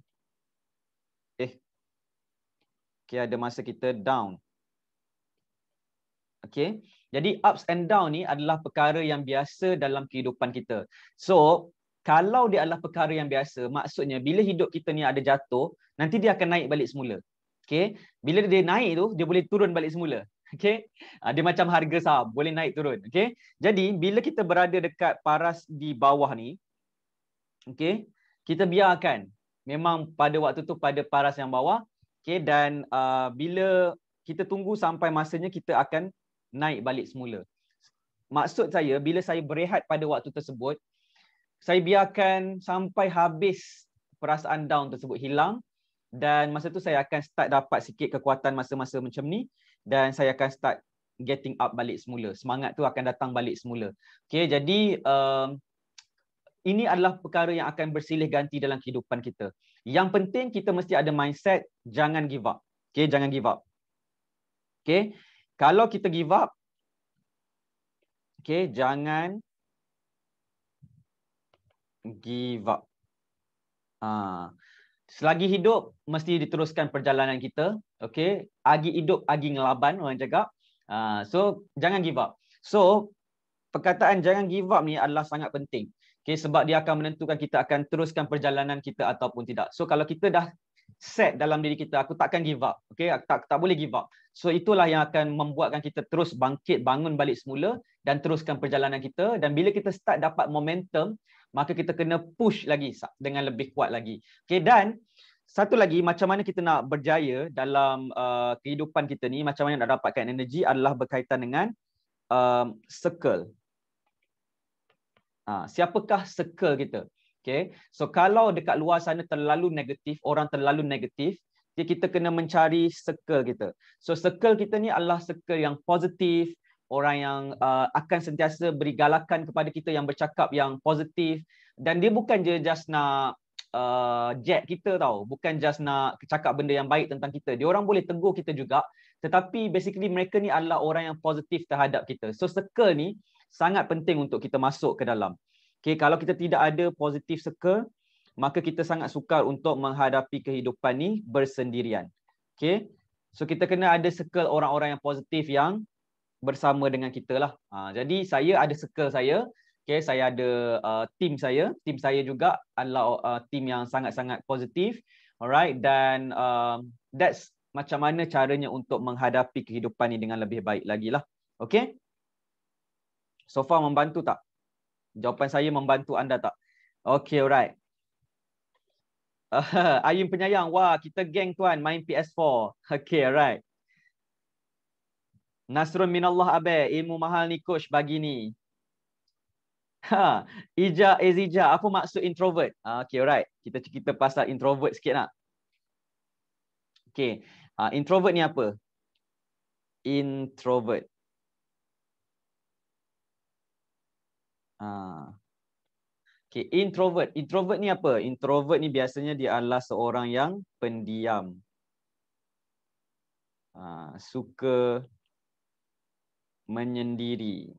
Okay, ada masa kita down. Okay, jadi ups and down ni adalah perkara yang biasa dalam kehidupan kita. So, kalau dia adalah perkara yang biasa, maksudnya bila hidup kita ni ada jatuh, nanti dia akan naik balik semula. Okay, bila dia naik tu, dia boleh turun balik semula. Okay, ah, dia macam harga saham, boleh naik turun. Okay, jadi bila kita berada dekat paras di bawah ni, okay, kita biarkan. Memang pada waktu tu pada paras yang bawah, Okay, dan uh, bila kita tunggu sampai masanya kita akan naik balik semula. Maksud saya, bila saya berehat pada waktu tersebut, saya biarkan sampai habis perasaan down tersebut hilang dan masa tu saya akan start dapat sikit kekuatan masa-masa macam ni dan saya akan start getting up balik semula. Semangat tu akan datang balik semula. Okay, jadi uh, ini adalah perkara yang akan bersilih ganti dalam kehidupan kita. Yang penting kita mesti ada mindset jangan give up. Okay, jangan give up. Okay, kalau kita give up, okay, jangan give up. Ha. Selagi hidup, mesti diteruskan perjalanan kita. Okay, agi hidup, agi ngelaban orang cakap. Ha. So, jangan give up. So, perkataan jangan give up ni adalah sangat penting. Okay, sebab dia akan menentukan kita akan teruskan perjalanan kita ataupun tidak. So kalau kita dah set dalam diri kita, aku takkan give up. Okay, aku tak, tak boleh give up. So itulah yang akan membuatkan kita terus bangkit, bangun balik semula dan teruskan perjalanan kita. Dan bila kita start dapat momentum, maka kita kena push lagi dengan lebih kuat lagi. Okay, dan satu lagi, macam mana kita nak berjaya dalam uh, kehidupan kita ni, macam mana nak dapatkan energi adalah berkaitan dengan um, circle. Ha, siapakah circle kita? Okay. So kalau dekat luar sana terlalu negatif, orang terlalu negatif, kita kena mencari circle kita. So circle kita ni adalah circle yang positif, orang yang uh, akan sentiasa beri galakan kepada kita yang bercakap yang positif dan dia bukan je just nak uh, jet kita tau, bukan just nak cakap benda yang baik tentang kita. Dia orang boleh tegur kita juga, tetapi basically mereka ni adalah orang yang positif terhadap kita. So circle ni sangat penting untuk kita masuk ke dalam. Okay, kalau kita tidak ada positif circle, maka kita sangat sukar untuk menghadapi kehidupan ni bersendirian. Okay. So kita kena ada circle orang-orang yang positif yang bersama dengan kita lah. Ha, jadi saya ada circle saya. Okay, saya ada uh, team saya. Tim saya juga adalah uh, team yang sangat-sangat positif. Alright, dan uh, that's macam mana caranya untuk menghadapi kehidupan ni dengan lebih baik lagi lah. Okay. So far membantu tak? Jawapan saya membantu anda tak? Okay, alright. Uh, [laughs] Ayim penyayang, wah kita geng tuan main PS4. Okay, alright. Nasrun minallah abe, ilmu mahal ni coach bagi ni. Ha, Ija Ezija, eh, apa maksud introvert? Uh, okay, alright. Kita cerita pasal introvert sikit nak. Okay, uh, introvert ni apa? Introvert. Ha. Okay, introvert. Introvert ni apa? Introvert ni biasanya dia adalah seorang yang pendiam. Ha, suka menyendiri.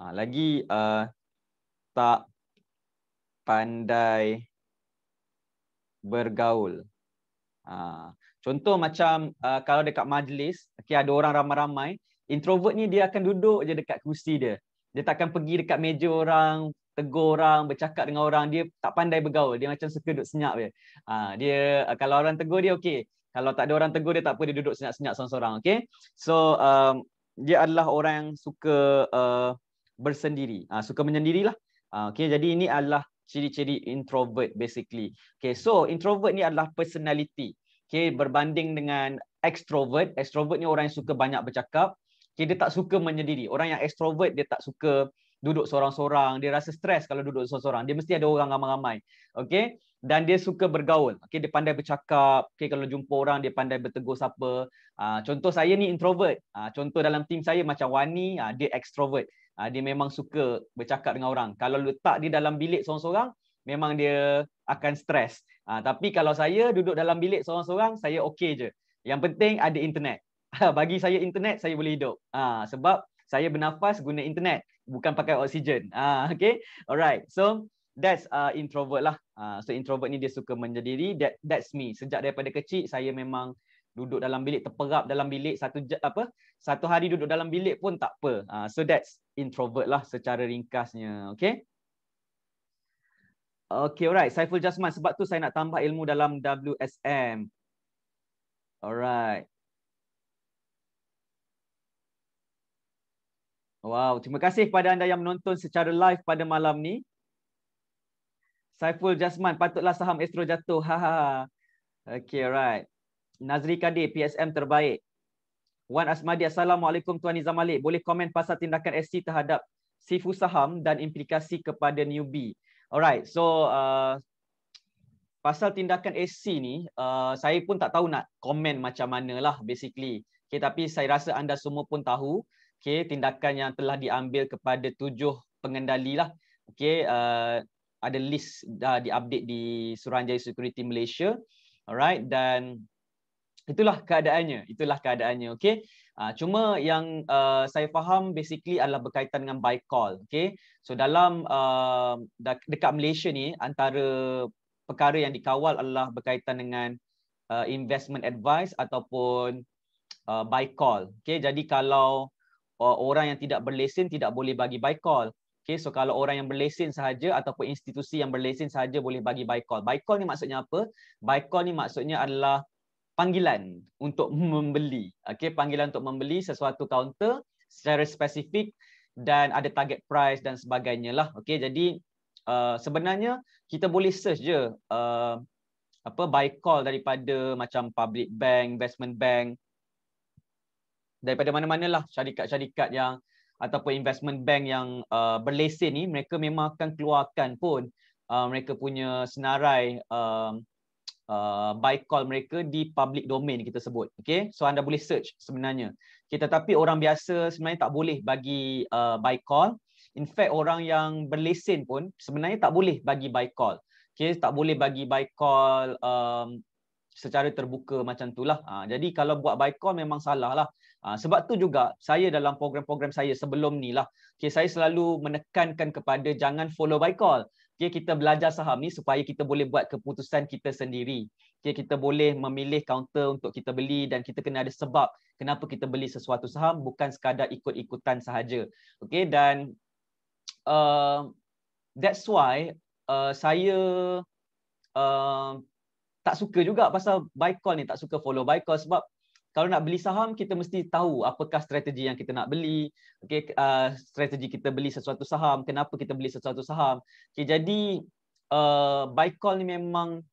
Ha, lagi uh, tak pandai bergaul. Ha, contoh macam uh, kalau dekat majlis, okay, ada orang ramai-ramai, introvert ni dia akan duduk je dekat kerusi dia. Dia tak akan pergi dekat meja orang, tegur orang, bercakap dengan orang. Dia tak pandai bergaul. Dia macam suka duduk senyap je. Ha, dia, eh, kalau orang tegur dia, okey. Kalau tak ada orang tegur dia, tak apa. Dia duduk senyap-senyap seorang-seorang. Okay? So, um, dia adalah orang yang suka uh, bersendiri. Ha, suka menyendirilah. Ha, okay? Jadi, ini adalah ciri-ciri introvert basically. Okay, so, introvert ni adalah personality. Okay, berbanding dengan extrovert. Extrovert ni orang yang suka banyak bercakap. Okay, dia tak suka menyendiri. Orang yang extrovert, dia tak suka duduk seorang-seorang. Dia rasa stres kalau duduk seorang-seorang. Dia mesti ada orang ramai-ramai. Okay? Dan dia suka bergaul. Okay, dia pandai bercakap. Okay, kalau jumpa orang, dia pandai bertegur siapa. Uh, contoh saya ni introvert. Uh, contoh dalam tim saya macam Wani, uh, dia extrovert. Uh, dia memang suka bercakap dengan orang. Kalau letak dia dalam bilik seorang-seorang, memang dia akan stres. Uh, tapi kalau saya duduk dalam bilik seorang-seorang, saya okey je. Yang penting ada internet. Ah, bagi saya internet saya boleh hidup. Ah ha, sebab saya bernafas guna internet bukan pakai oksigen. Ah ha, [laughs] okey. Alright. So that's uh, introvert lah. Ah ha, so introvert ni dia suka menyendiri. That that's me. Sejak daripada kecil saya memang duduk dalam bilik terperap dalam bilik satu apa satu hari duduk dalam bilik pun tak apa. Ah so that's introvert lah secara ringkasnya. Okay. Okay, alright. Saiful Jasman. Sebab tu saya nak tambah ilmu dalam WSM. Alright. Wow, terima kasih kepada anda yang menonton secara live pada malam ni. Saiful Jasman, patutlah saham Astro jatuh. Ha ha. ha. Okay, right. Nazri Kadir, PSM terbaik. Wan Asmadi, Assalamualaikum Tuan Nizam Malik. Boleh komen pasal tindakan SC terhadap sifu saham dan implikasi kepada newbie. Alright, so uh, pasal tindakan SC ni, uh, saya pun tak tahu nak komen macam mana lah basically. Okay, tapi saya rasa anda semua pun tahu okey tindakan yang telah diambil kepada tujuh pengendali lah okey uh, ada list dah diupdate di Suruhanjaya Security Malaysia alright dan itulah keadaannya itulah keadaannya okey uh, cuma yang uh, saya faham basically adalah berkaitan dengan buy call Okay, so dalam uh, dekat Malaysia ni antara perkara yang dikawal adalah berkaitan dengan uh, investment advice ataupun uh, by call Okay, jadi kalau orang yang tidak berlesen tidak boleh bagi buy call. Okay, so kalau orang yang berlesen sahaja ataupun institusi yang berlesen sahaja boleh bagi buy call. Buy call ni maksudnya apa? Buy call ni maksudnya adalah panggilan untuk [laughs] membeli. Okay, panggilan untuk membeli sesuatu kaunter secara spesifik dan ada target price dan sebagainya lah. Okay, jadi uh, sebenarnya kita boleh search je uh, apa buy call daripada macam public bank, investment bank, uh, daripada mana mana lah syarikat-syarikat yang ataupun investment bank yang uh, berlesen ni mereka memang akan keluarkan pun uh, mereka punya senarai uh, uh, buy call mereka di public domain kita sebut okay, so anda boleh search sebenarnya kita okay, tapi orang biasa sebenarnya tak boleh bagi uh, buy call in fact orang yang berlesen pun sebenarnya tak boleh bagi buy call okay tak boleh bagi buy call um, secara terbuka macam itulah ha, jadi kalau buat buy call memang salah lah Ah, sebab tu juga saya dalam program-program saya sebelum ni lah, okay, saya selalu menekankan kepada jangan follow by call. Okay, kita belajar saham ni supaya kita boleh buat keputusan kita sendiri. Okay, kita boleh memilih counter untuk kita beli dan kita kena ada sebab kenapa kita beli sesuatu saham bukan sekadar ikut-ikutan sahaja. Okay, dan uh, that's why uh, saya uh, tak suka juga pasal buy call ni tak suka follow buy call sebab kalau nak beli saham kita mesti tahu apakah strategi yang kita nak beli okey uh, strategi kita beli sesuatu saham kenapa kita beli sesuatu saham okey jadi uh, buy call ni memang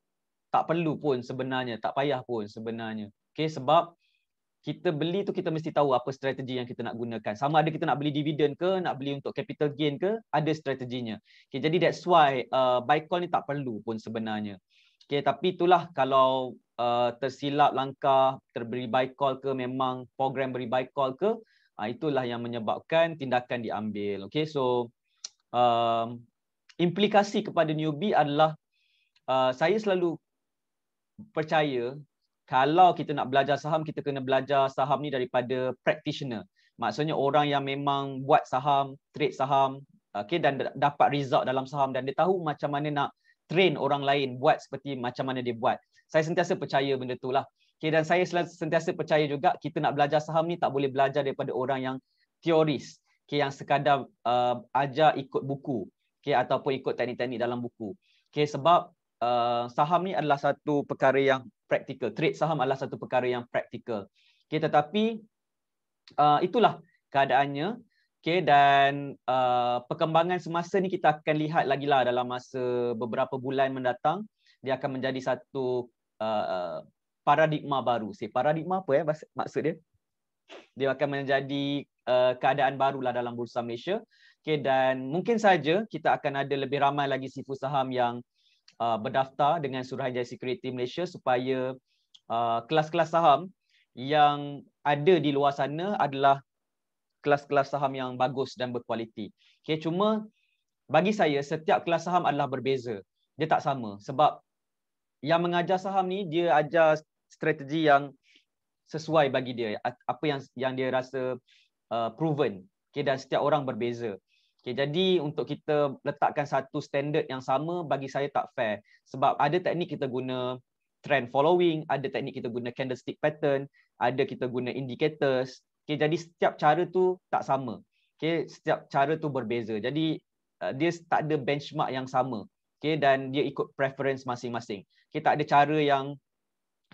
tak perlu pun sebenarnya tak payah pun sebenarnya okey sebab kita beli tu kita mesti tahu apa strategi yang kita nak gunakan sama ada kita nak beli dividen ke nak beli untuk capital gain ke ada strateginya okey jadi that's why uh, buy call ni tak perlu pun sebenarnya Okay, tapi itulah kalau uh, tersilap langkah, terberi by call ke, memang program beri by call ke, uh, itulah yang menyebabkan tindakan diambil. Okay, so uh, implikasi kepada newbie adalah uh, saya selalu percaya kalau kita nak belajar saham, kita kena belajar saham ni daripada practitioner. Maksudnya orang yang memang buat saham, trade saham, okay, dan dapat result dalam saham dan dia tahu macam mana nak train orang lain buat seperti macam mana dia buat. Saya sentiasa percaya benda tu lah. Okay, dan saya sentiasa percaya juga kita nak belajar saham ni tak boleh belajar daripada orang yang teoris. Okay, yang sekadar uh, ajar ikut buku okay, ataupun ikut teknik-teknik dalam buku. Okay, sebab uh, saham ni adalah satu perkara yang praktikal. Trade saham adalah satu perkara yang praktikal. Okay, tetapi uh, itulah keadaannya. Okay, dan uh, perkembangan semasa ni kita akan lihat lagi lah dalam masa beberapa bulan mendatang. Dia akan menjadi satu uh, uh paradigma baru. Say, paradigma apa ya maksud dia? Dia akan menjadi uh, keadaan baru lah dalam Bursa Malaysia. Okay, dan mungkin saja kita akan ada lebih ramai lagi sifu saham yang uh, berdaftar dengan Suruhanjaya Security Malaysia supaya uh, kelas-kelas saham yang ada di luar sana adalah kelas-kelas saham yang bagus dan berkualiti. Okay, cuma bagi saya setiap kelas saham adalah berbeza. Dia tak sama sebab yang mengajar saham ni dia ajar strategi yang sesuai bagi dia apa yang yang dia rasa uh, proven. Okay, dan setiap orang berbeza. Okay, jadi untuk kita letakkan satu standard yang sama bagi saya tak fair sebab ada teknik kita guna trend following, ada teknik kita guna candlestick pattern, ada kita guna indicators, Okay, jadi setiap cara tu tak sama. Okay, setiap cara tu berbeza. Jadi uh, dia tak ada benchmark yang sama. Okay, dan dia ikut preference masing-masing. Okay, ada cara yang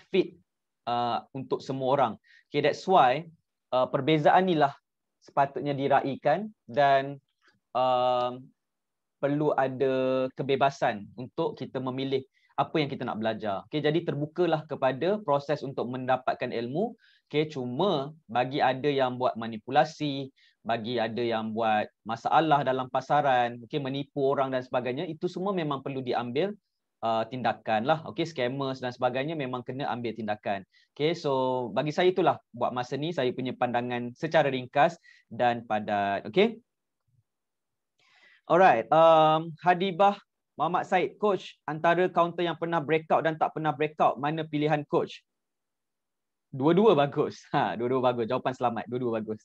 fit uh, untuk semua orang. Okay, that's why uh, perbezaan inilah sepatutnya diraikan dan uh, perlu ada kebebasan untuk kita memilih apa yang kita nak belajar. Okay, jadi terbukalah kepada proses untuk mendapatkan ilmu Okay, cuma bagi ada yang buat manipulasi, bagi ada yang buat masalah dalam pasaran, okay, menipu orang dan sebagainya, itu semua memang perlu diambil uh, tindakan lah. Okay, scammers dan sebagainya memang kena ambil tindakan. Okay, so bagi saya itulah buat masa ni saya punya pandangan secara ringkas dan padat. Okay. Alright, um, Hadibah Muhammad Said, Coach, antara kaunter yang pernah breakout dan tak pernah breakout, mana pilihan Coach? Dua-dua bagus. Ha, dua-dua bagus. Jawapan selamat. Dua-dua bagus.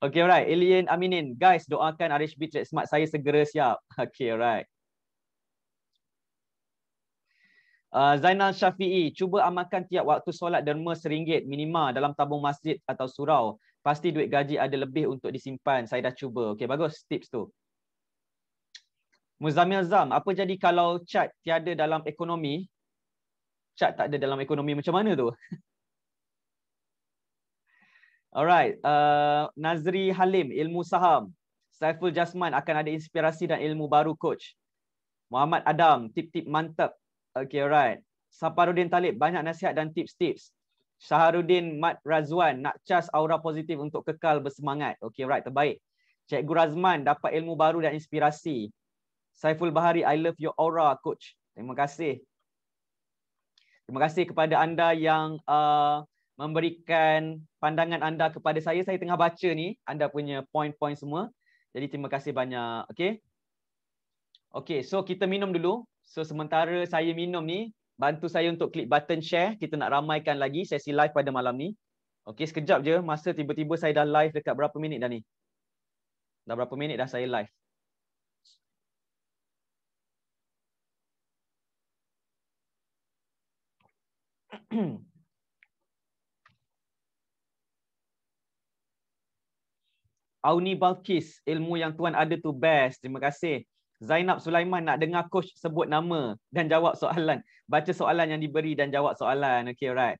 Okay, alright. Alien Aminin. Guys, doakan RHB Trade Smart saya segera siap. [laughs] Okay, alright. Uh, Zainal Syafi'i, cuba amalkan tiap waktu solat derma seringgit minima dalam tabung masjid atau surau. Pasti duit gaji ada lebih untuk disimpan. Saya dah cuba. Okay, bagus tips tu. Muzamil Zam, apa jadi kalau cat tiada dalam ekonomi? Cat tak ada dalam ekonomi macam mana tu? [laughs] Alright, uh, Nazri Halim, ilmu saham. Saiful Jasman akan ada inspirasi dan ilmu baru coach. Muhammad Adam, tip-tip mantap. Okay, alright. Saparudin Talib, banyak nasihat dan tips-tips. Saharudin Mat Razwan, nak cas aura positif untuk kekal bersemangat. Okay, alright, terbaik. Cikgu Razman, dapat ilmu baru dan inspirasi. Saiful Bahari, I love your aura, coach. Terima kasih. Terima kasih kepada anda yang uh, memberikan pandangan anda kepada saya. Saya tengah baca ni anda punya point-point semua. Jadi terima kasih banyak. Okay. Okay, so kita minum dulu. So sementara saya minum ni, bantu saya untuk klik button share. Kita nak ramaikan lagi sesi live pada malam ni. Okay, sekejap je. Masa tiba-tiba saya dah live dekat berapa minit dah ni? Dah berapa minit dah saya live? Hmm. [clears throat] Auni Balkis, ilmu yang tuan ada tu best. Terima kasih. Zainab Sulaiman nak dengar coach sebut nama dan jawab soalan. Baca soalan yang diberi dan jawab soalan. Okay, right.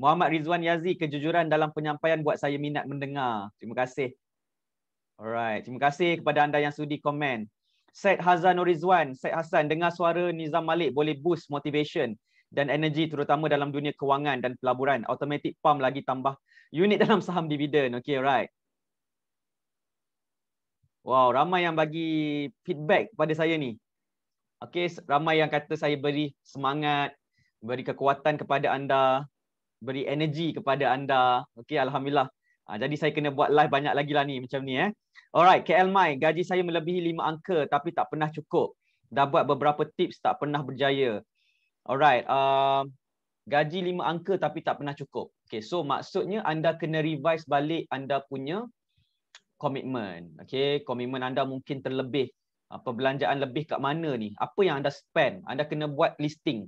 Muhammad Rizwan Yazi, kejujuran dalam penyampaian buat saya minat mendengar. Terima kasih. Alright, terima kasih kepada anda yang sudi komen. Said Hazan Rizwan, Said Hasan, dengar suara Nizam Malik boleh boost motivation dan energy terutama dalam dunia kewangan dan pelaburan. Automatic pump lagi tambah unit dalam saham dividen. Okay, right. Wow, ramai yang bagi feedback pada saya ni. Okay ramai yang kata saya beri semangat, beri kekuatan kepada anda, beri energi kepada anda. Okay alhamdulillah. Ha, jadi saya kena buat live banyak lagi lah ni macam ni eh. Alright, KL Mai, gaji saya melebihi lima angka tapi tak pernah cukup. Dah buat beberapa tips tak pernah berjaya. Alright, um, gaji lima angka tapi tak pernah cukup. Okay, so maksudnya anda kena revise balik anda punya komitmen. Okey, komitmen anda mungkin terlebih. Uh, perbelanjaan lebih kat mana ni? Apa yang anda spend? Anda kena buat listing.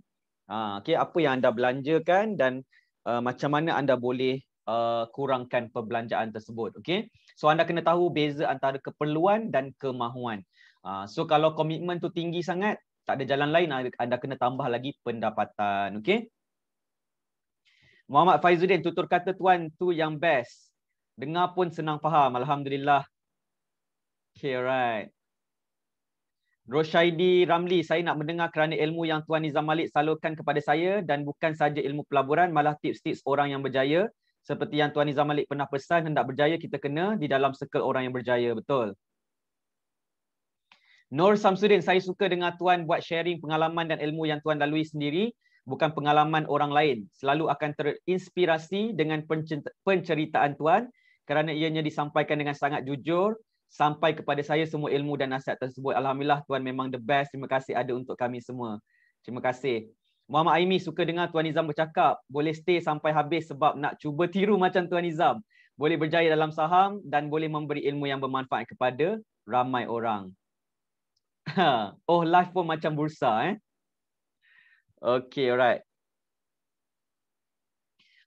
Uh, okay, apa yang anda belanjakan dan uh, macam mana anda boleh uh, kurangkan perbelanjaan tersebut. Okay? So anda kena tahu beza antara keperluan dan kemahuan. Uh, so kalau komitmen tu tinggi sangat, tak ada jalan lain anda kena tambah lagi pendapatan. Okay? Muhammad Faizuddin, tutur kata tuan tu yang best. Dengar pun senang faham. Alhamdulillah. Okay, alright. Roshaidi Ramli, saya nak mendengar kerana ilmu yang Tuan Nizam Malik salurkan kepada saya dan bukan saja ilmu pelaburan, malah tips-tips orang yang berjaya. Seperti yang Tuan Nizam Malik pernah pesan, hendak berjaya kita kena di dalam circle orang yang berjaya. Betul. Nur Samsudin, saya suka dengar Tuan buat sharing pengalaman dan ilmu yang Tuan lalui sendiri, bukan pengalaman orang lain. Selalu akan terinspirasi dengan penceritaan Tuan kerana ianya disampaikan dengan sangat jujur sampai kepada saya semua ilmu dan nasihat tersebut. Alhamdulillah Tuan memang the best. Terima kasih ada untuk kami semua. Terima kasih. Mama Aimi suka dengar Tuan Nizam bercakap. Boleh stay sampai habis sebab nak cuba tiru macam Tuan Nizam. Boleh berjaya dalam saham dan boleh memberi ilmu yang bermanfaat kepada ramai orang. [laughs] oh, live pun macam bursa eh. Okay, alright.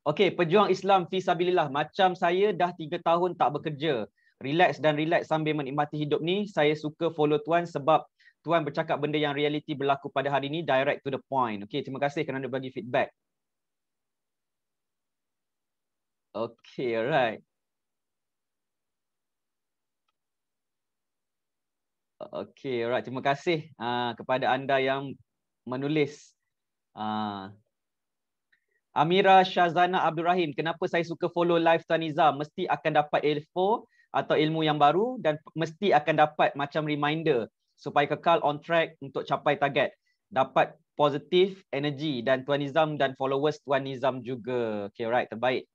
Okey, pejuang Islam fi sabilillah macam saya dah 3 tahun tak bekerja. Relax dan relax sambil menikmati hidup ni. Saya suka follow tuan sebab tuan bercakap benda yang realiti berlaku pada hari ini, direct to the point. Okey, terima kasih kerana bagi feedback. Okey, alright. Okey, alright. Terima kasih uh, kepada anda yang menulis uh, Amira Shazana Abdul Rahim, kenapa saya suka follow live Tuan Nizam? Mesti akan dapat info atau ilmu yang baru dan mesti akan dapat macam reminder supaya kekal on track untuk capai target. Dapat positif energy dan Tuan Nizam dan followers Tuan Nizam juga. Okay, right. Terbaik.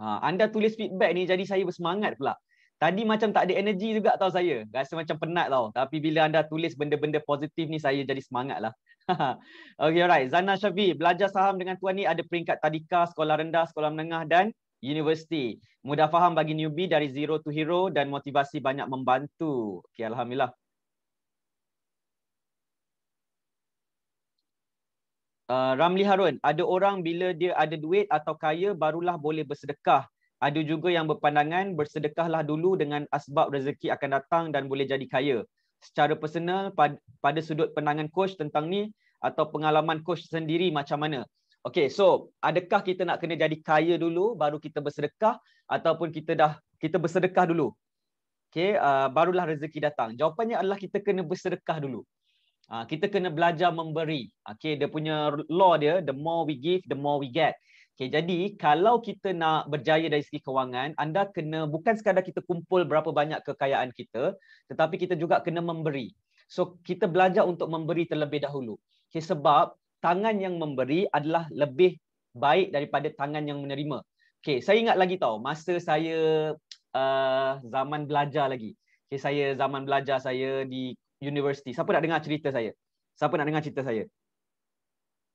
Ha, anda tulis feedback ni jadi saya bersemangat pula. Tadi macam tak ada energy juga tau saya. Rasa macam penat tau. Tapi bila anda tulis benda-benda positif ni saya jadi semangat lah. [laughs] okay, alright. Zana Shafi, belajar saham dengan tuan ni ada peringkat tadika, sekolah rendah, sekolah menengah dan universiti. Mudah faham bagi newbie dari zero to hero dan motivasi banyak membantu. Okay, Alhamdulillah. Uh, Ramli Harun, ada orang bila dia ada duit atau kaya barulah boleh bersedekah. Ada juga yang berpandangan bersedekahlah dulu dengan asbab rezeki akan datang dan boleh jadi kaya secara personal pad, pada sudut penangan coach tentang ni atau pengalaman coach sendiri macam mana. Okay, so adakah kita nak kena jadi kaya dulu baru kita bersedekah ataupun kita dah kita bersedekah dulu? Okay, uh, barulah rezeki datang. Jawapannya adalah kita kena bersedekah dulu. Uh, kita kena belajar memberi. Okay, dia punya law dia, the more we give, the more we get. Okay, jadi kalau kita nak berjaya dari segi kewangan, anda kena bukan sekadar kita kumpul berapa banyak kekayaan kita, tetapi kita juga kena memberi. So kita belajar untuk memberi terlebih dahulu. Okay, sebab tangan yang memberi adalah lebih baik daripada tangan yang menerima. Okay, saya ingat lagi tau masa saya uh, zaman belajar lagi. Okay, saya zaman belajar saya di universiti. Siapa nak dengar cerita saya? Siapa nak dengar cerita saya?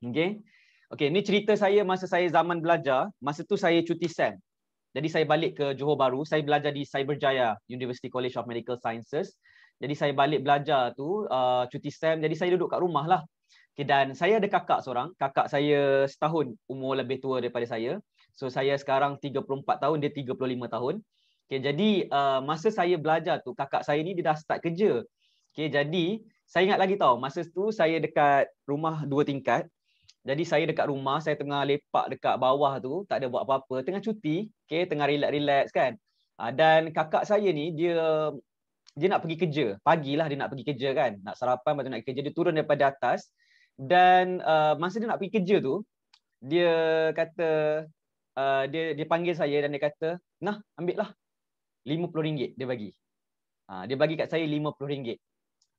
Okay. Okey, ni cerita saya masa saya zaman belajar. Masa tu saya cuti SEM. Jadi saya balik ke Johor Bahru. Saya belajar di Cyberjaya University College of Medical Sciences. Jadi saya balik belajar tu, uh, cuti SEM. Jadi saya duduk kat rumah lah. Okay, dan saya ada kakak seorang. Kakak saya setahun umur lebih tua daripada saya. So saya sekarang 34 tahun, dia 35 tahun. Okay, jadi uh, masa saya belajar tu, kakak saya ni dia dah start kerja. Okay, jadi saya ingat lagi tau, masa tu saya dekat rumah dua tingkat. Jadi saya dekat rumah, saya tengah lepak dekat bawah tu, tak ada buat apa-apa, tengah cuti, okay, tengah relax-relax kan. Ha, dan kakak saya ni, dia dia nak pergi kerja. Pagilah dia nak pergi kerja kan. Nak sarapan, baru nak pergi kerja. Dia turun daripada atas. Dan uh, masa dia nak pergi kerja tu, dia kata, uh, dia, dia panggil saya dan dia kata, nah, ambil lah. RM50 dia bagi. Ha, dia bagi kat saya RM50.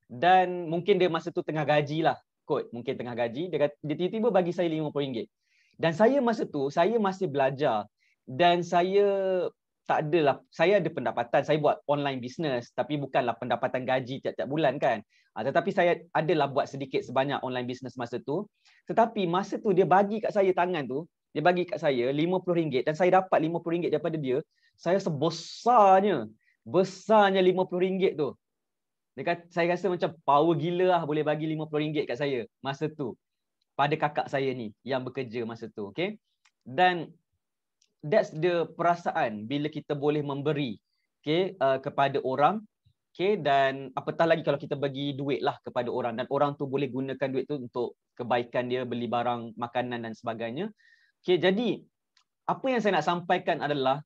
Dan mungkin dia masa tu tengah gaji lah kot mungkin tengah gaji dia kata, dia tiba-tiba bagi saya RM50. Dan saya masa tu saya masih belajar dan saya tak adalah saya ada pendapatan saya buat online business tapi bukanlah pendapatan gaji tiap-tiap bulan kan ha, tetapi saya adalah buat sedikit sebanyak online business masa tu tetapi masa tu dia bagi kat saya tangan tu dia bagi kat saya RM50 dan saya dapat RM50 daripada dia saya sebesarnya besarnya RM50 tu dia kata, saya rasa macam power gila lah boleh bagi RM50 kat saya masa tu. Pada kakak saya ni yang bekerja masa tu. Okay? Dan that's the perasaan bila kita boleh memberi okay, uh, kepada orang. Okay, dan apatah lagi kalau kita bagi duit lah kepada orang dan orang tu boleh gunakan duit tu untuk kebaikan dia, beli barang, makanan dan sebagainya. Okay, jadi apa yang saya nak sampaikan adalah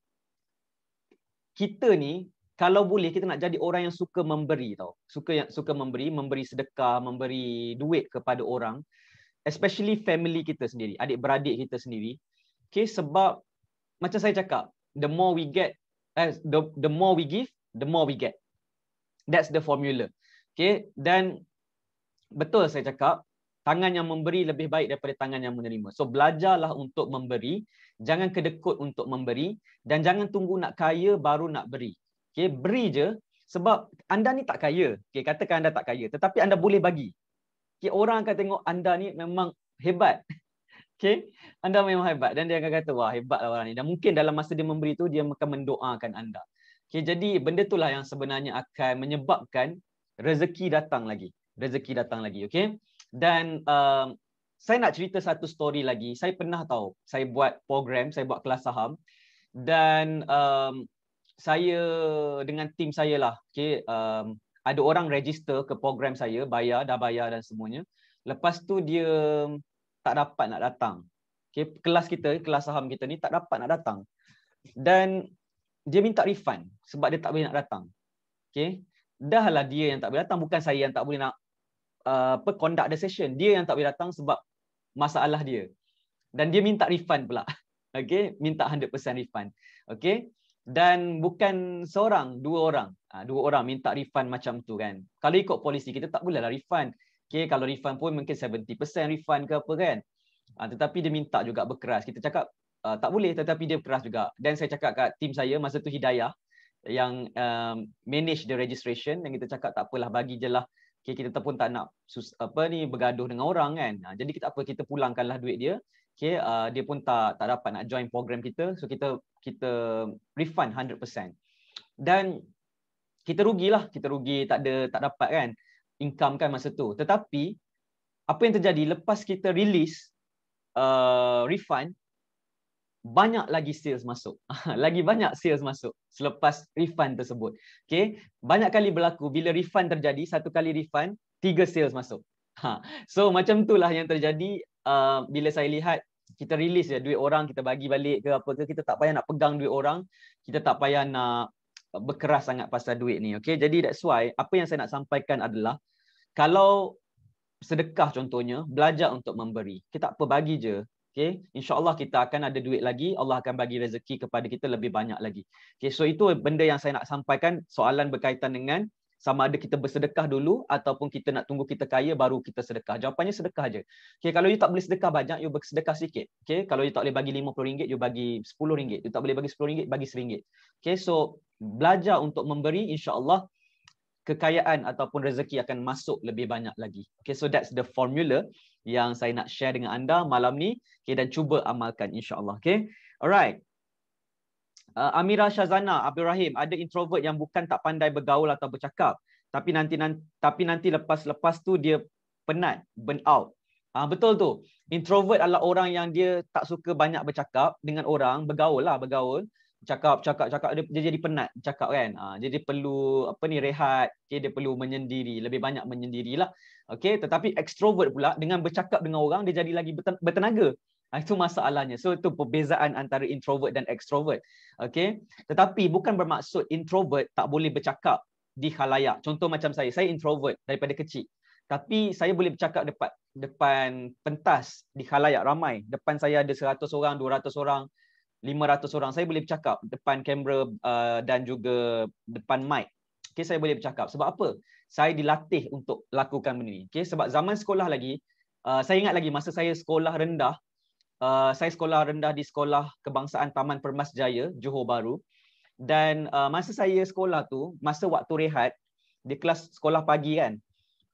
kita ni kalau boleh kita nak jadi orang yang suka memberi tau. Suka yang suka memberi, memberi sedekah, memberi duit kepada orang, especially family kita sendiri, adik-beradik kita sendiri. Okay, sebab macam saya cakap, the more we get eh, the the more we give, the more we get. That's the formula. Okay, dan betul saya cakap, tangan yang memberi lebih baik daripada tangan yang menerima. So belajarlah untuk memberi, jangan kedekut untuk memberi dan jangan tunggu nak kaya baru nak beri. Okay, beri je sebab anda ni tak kaya. Okay, katakan anda tak kaya tetapi anda boleh bagi. Okay, orang akan tengok anda ni memang hebat. [laughs] Okay, anda memang hebat dan dia akan kata wah hebatlah orang ni dan mungkin dalam masa dia memberi tu dia akan mendoakan anda. Okay, jadi benda itulah yang sebenarnya akan menyebabkan rezeki datang lagi. Rezeki datang lagi, Okay, Dan um, saya nak cerita satu story lagi. Saya pernah tahu, saya buat program, saya buat kelas saham dan um, saya dengan tim saya lah. Okay, um, ada orang register ke program saya, bayar, dah bayar dan semuanya. Lepas tu dia tak dapat nak datang. Okay, kelas kita, kelas saham kita ni tak dapat nak datang. Dan dia minta refund sebab dia tak boleh nak datang. Okay. Dahlah dia yang tak boleh datang. Bukan saya yang tak boleh nak uh, conduct the session. Dia yang tak boleh datang sebab masalah dia. Dan dia minta refund pula. [laughs] Okay. Minta 100% refund. Okay dan bukan seorang dua orang ha, dua orang minta refund macam tu kan kalau ikut polisi kita tak boleh lah refund Okay, kalau refund pun mungkin 70% refund ke apa kan ha, tetapi dia minta juga berkeras kita cakap uh, tak boleh tetapi dia berkeras juga dan saya cakap kat tim saya masa tu Hidayah yang um, manage the registration dan kita cakap tak apalah bagi je lah okay, kita pun tak nak apa ni bergaduh dengan orang kan ha, jadi kita apa kita pulangkanlah duit dia okay uh, dia pun tak tak dapat nak join program kita so kita kita refund 100% dan kita rugilah kita rugi tak ada tak dapat kan income kan masa tu tetapi apa yang terjadi lepas kita release uh, refund banyak lagi sales masuk. [laughs] Lagi banyak sales masuk selepas refund tersebut. Okay. Banyak kali berlaku bila refund terjadi, satu kali refund, tiga sales masuk. Ha. So macam itulah yang terjadi uh, bila saya lihat kita release je duit orang kita bagi balik ke apa ke kita tak payah nak pegang duit orang kita tak payah nak berkeras sangat pasal duit ni okey jadi that's why apa yang saya nak sampaikan adalah kalau sedekah contohnya belajar untuk memberi kita tak apa bagi je okey insyaallah kita akan ada duit lagi Allah akan bagi rezeki kepada kita lebih banyak lagi okey so itu benda yang saya nak sampaikan soalan berkaitan dengan sama ada kita bersedekah dulu ataupun kita nak tunggu kita kaya baru kita sedekah. Jawapannya sedekah aja. Okay, kalau you tak boleh sedekah banyak, you bersedekah sikit. Okay, kalau you tak boleh bagi RM50, you bagi RM10. You tak boleh bagi RM10, bagi RM1. Okay, so belajar untuk memberi, insya Allah kekayaan ataupun rezeki akan masuk lebih banyak lagi. Okay, so that's the formula yang saya nak share dengan anda malam ni okay, dan cuba amalkan insya Allah. Okay, alright uh, Amira Shazana Abdul Rahim ada introvert yang bukan tak pandai bergaul atau bercakap tapi nanti nanti tapi nanti lepas-lepas tu dia penat burn out uh, betul tu introvert adalah orang yang dia tak suka banyak bercakap dengan orang bergaul lah bergaul cakap cakap cakap dia, dia jadi penat cakap kan uh, ah, jadi perlu apa ni rehat okay, dia perlu menyendiri lebih banyak menyendirilah okay. tetapi extrovert pula dengan bercakap dengan orang dia jadi lagi bertenaga Ah, itu masalahnya. So itu perbezaan antara introvert dan extrovert. Okay. Tetapi bukan bermaksud introvert tak boleh bercakap di khalayak. Contoh macam saya, saya introvert daripada kecil. Tapi saya boleh bercakap depan depan pentas di khalayak ramai. Depan saya ada 100 orang, 200 orang, 500 orang. Saya boleh bercakap depan kamera uh, dan juga depan mic. Okay, saya boleh bercakap. Sebab apa? Saya dilatih untuk lakukan benda ini. Okay, sebab zaman sekolah lagi, uh, saya ingat lagi masa saya sekolah rendah, Uh, saya sekolah rendah di sekolah kebangsaan Taman Permas Jaya, Johor Bahru. Dan uh, masa saya sekolah tu, masa waktu rehat, di kelas sekolah pagi kan,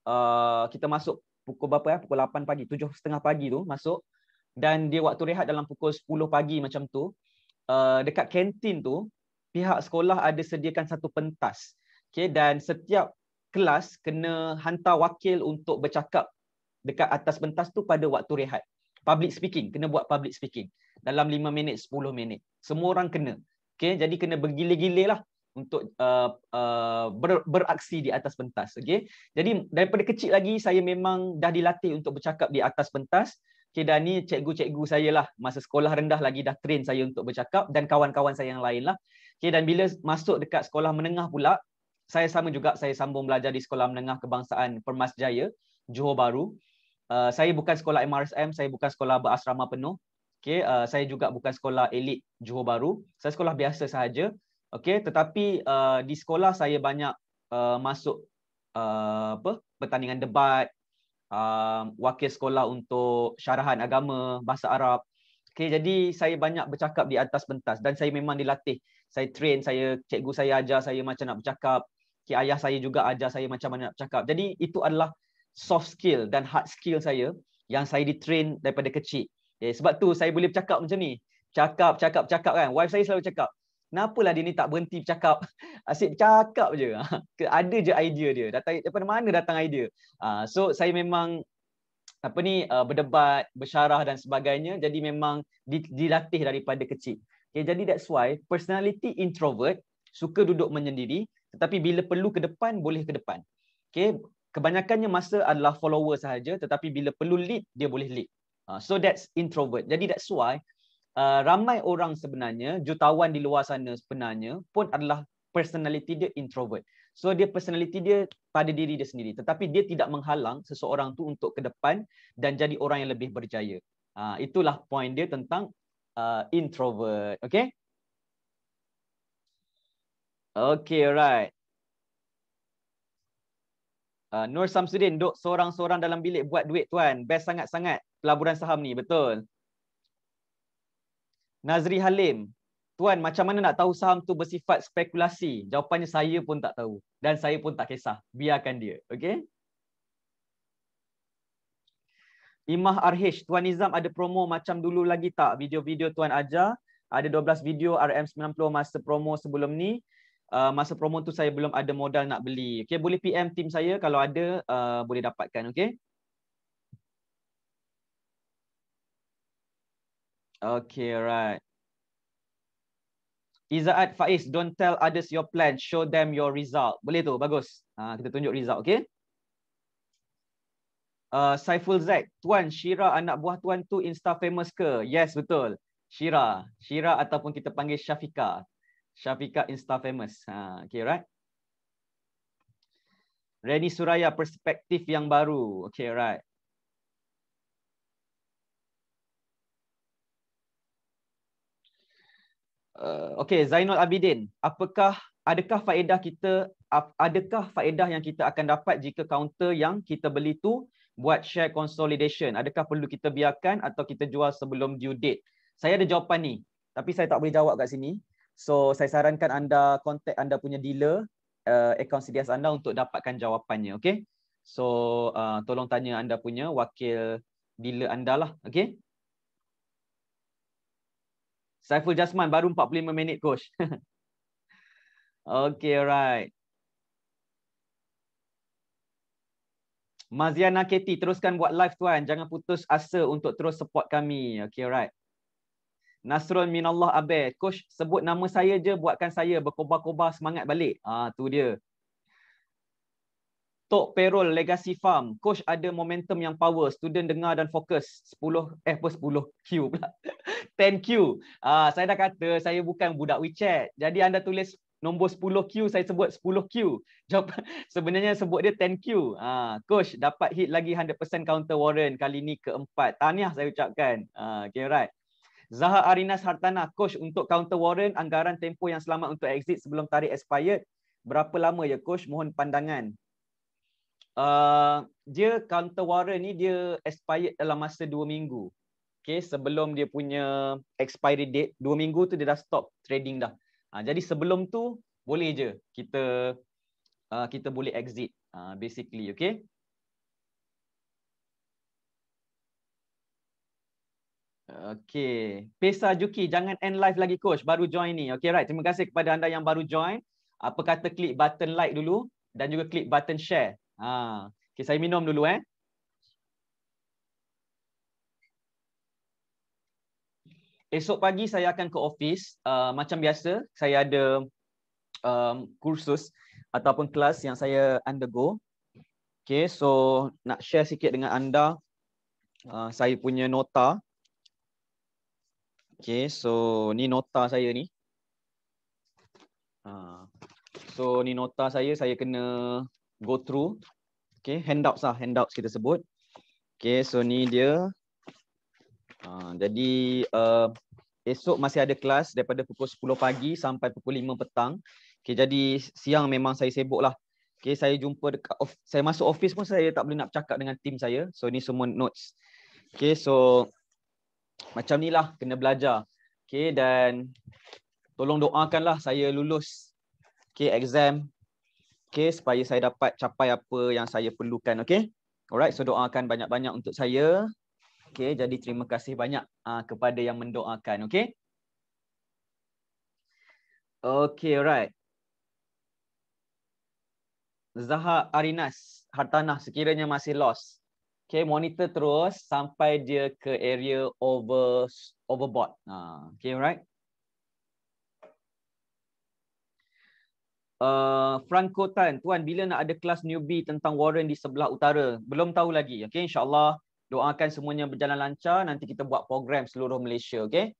uh, kita masuk pukul berapa ya? Pukul 8 pagi, 7.30 pagi tu masuk. Dan dia waktu rehat dalam pukul 10 pagi macam tu. Uh, dekat kantin tu, pihak sekolah ada sediakan satu pentas. Okay, dan setiap kelas kena hantar wakil untuk bercakap dekat atas pentas tu pada waktu rehat public speaking kena buat public speaking dalam 5 minit 10 minit semua orang kena okey jadi kena bergila-gila lah untuk uh, uh, ber, beraksi di atas pentas okey jadi daripada kecil lagi saya memang dah dilatih untuk bercakap di atas pentas okey dan ni cikgu-cikgu saya lah masa sekolah rendah lagi dah train saya untuk bercakap dan kawan-kawan saya yang lain lah okey dan bila masuk dekat sekolah menengah pula saya sama juga saya sambung belajar di sekolah menengah kebangsaan Permas Jaya Johor Bahru Uh, saya bukan sekolah MRSM, saya bukan sekolah berasrama penuh. okay. uh, saya juga bukan sekolah elit Johor Baru. Saya sekolah biasa sahaja. okay. tetapi uh, di sekolah saya banyak uh, masuk uh, apa? pertandingan debat, uh, wakil sekolah untuk syarahan agama, bahasa Arab. Okay, jadi saya banyak bercakap di atas pentas dan saya memang dilatih. Saya train, saya cikgu saya ajar saya macam nak bercakap. Okay, ayah saya juga ajar saya macam mana nak bercakap. Jadi itu adalah soft skill dan hard skill saya yang saya ditrain daripada kecil. Okay, eh, sebab tu saya boleh bercakap macam ni. Cakap, cakap, cakap kan. Wife saya selalu cakap. Kenapalah dia ni tak berhenti bercakap. [laughs] Asyik cakap je. [laughs] Ada je idea dia. Datang, daripada mana datang idea. Ah, so saya memang apa ni ah, berdebat, bersyarah dan sebagainya. Jadi memang dilatih daripada kecil. Okay, jadi that's why personality introvert suka duduk menyendiri. Tetapi bila perlu ke depan, boleh ke depan. Okay, kebanyakannya masa adalah follower sahaja tetapi bila perlu lead dia boleh lead uh, so that's introvert jadi that's why uh, ramai orang sebenarnya jutawan di luar sana sebenarnya pun adalah personality dia introvert so dia personality dia pada diri dia sendiri tetapi dia tidak menghalang seseorang tu untuk ke depan dan jadi orang yang lebih berjaya uh, itulah point dia tentang uh, introvert okay Okay, right. Uh, Nur Samsudin duk seorang-seorang dalam bilik buat duit tuan. Best sangat-sangat pelaburan saham ni. Betul. Nazri Halim. Tuan, macam mana nak tahu saham tu bersifat spekulasi? Jawapannya saya pun tak tahu. Dan saya pun tak kisah. Biarkan dia. Okay? Imah Arhish. Tuan Nizam ada promo macam dulu lagi tak? Video-video tuan aja, Ada 12 video RM90 masa promo sebelum ni uh, masa promo tu saya belum ada modal nak beli. Okey, boleh PM team saya kalau ada uh, boleh dapatkan, okey. Okay, right. Izaat Faiz, don't tell others your plan. Show them your result. Boleh tu, bagus. Ha, kita tunjuk result, okay? Uh, Saiful Zak, Tuan, Shira anak buah Tuan tu Insta famous ke? Yes, betul. Shira. Shira ataupun kita panggil Syafika. Shafika Insta Famous. Ha, okay, right? Reni Suraya, perspektif yang baru. Okay, right. Uh, okay, Zainul Abidin, apakah adakah faedah kita adakah faedah yang kita akan dapat jika counter yang kita beli tu buat share consolidation? Adakah perlu kita biarkan atau kita jual sebelum due date? Saya ada jawapan ni, tapi saya tak boleh jawab kat sini. So saya sarankan anda kontak anda punya dealer uh, akaun CDS anda untuk dapatkan jawapannya, okay? So uh, tolong tanya anda punya wakil dealer anda lah, okay? Saiful Jasman, baru 45 minit, Coach. [laughs] okay, alright. Maziana Keti, teruskan buat live tuan. Jangan putus asa untuk terus support kami. Okay, alright. Nasrul Minallah Abel. Coach, sebut nama saya je buatkan saya berkobar-kobar semangat balik. Ah tu dia. Tok Perol Legacy Farm. Coach ada momentum yang power. Student dengar dan fokus. 10, eh apa 10 Q pula. 10 Q. Ah, saya dah kata saya bukan budak WeChat. Jadi anda tulis nombor 10 Q, saya sebut 10 Q. Jawab, [laughs] sebenarnya sebut dia 10 Q. Ah, Coach dapat hit lagi 100% counter warrant. Kali ni keempat. Tahniah saya ucapkan. Ah, okay, right. Zahar Arinas Hartana, coach untuk counter warrant anggaran tempo yang selamat untuk exit sebelum tarikh expired. Berapa lama ya coach? Mohon pandangan. Uh, dia counter warrant ni dia expired dalam masa 2 minggu. Okay, sebelum dia punya expiry date, 2 minggu tu dia dah stop trading dah. Uh, jadi sebelum tu boleh je kita uh, kita boleh exit uh, basically. Okay. Okay. Pesa Juki, jangan end live lagi coach. Baru join ni. Okay, right. Terima kasih kepada anda yang baru join. Apa kata klik button like dulu dan juga klik button share. Ha. Okay, saya minum dulu eh. Esok pagi saya akan ke ofis. Uh, macam biasa, saya ada um, kursus ataupun kelas yang saya undergo. Okay, so nak share sikit dengan anda uh, saya punya nota. Okay, so ni nota saya ni. Ha. So ni nota saya, saya kena go through. Okay, handouts lah, handouts kita sebut. Okay, so ni dia. Ha, jadi uh, esok masih ada kelas daripada pukul 10 pagi sampai pukul 5 petang. Okay, jadi siang memang saya sibuk lah. Okay, saya jumpa dekat, saya masuk office pun saya tak boleh nak cakap dengan tim saya. So ni semua notes. Okay, so macam ni lah kena belajar. Okay dan tolong doakanlah saya lulus okay, exam okay, supaya saya dapat capai apa yang saya perlukan. Okay? Alright, so doakan banyak-banyak untuk saya. Okay, jadi terima kasih banyak uh, kepada yang mendoakan. Okay? Okay, alright. Zaha Arinas, Hartanah, sekiranya masih lost. Okay, monitor terus sampai dia ke area over overboard. Ha, okay, alright. Uh, Frank Kotan, Tuan, bila nak ada kelas newbie tentang Warren di sebelah utara? Belum tahu lagi. Okay, insyaAllah doakan semuanya berjalan lancar. Nanti kita buat program seluruh Malaysia. Okay?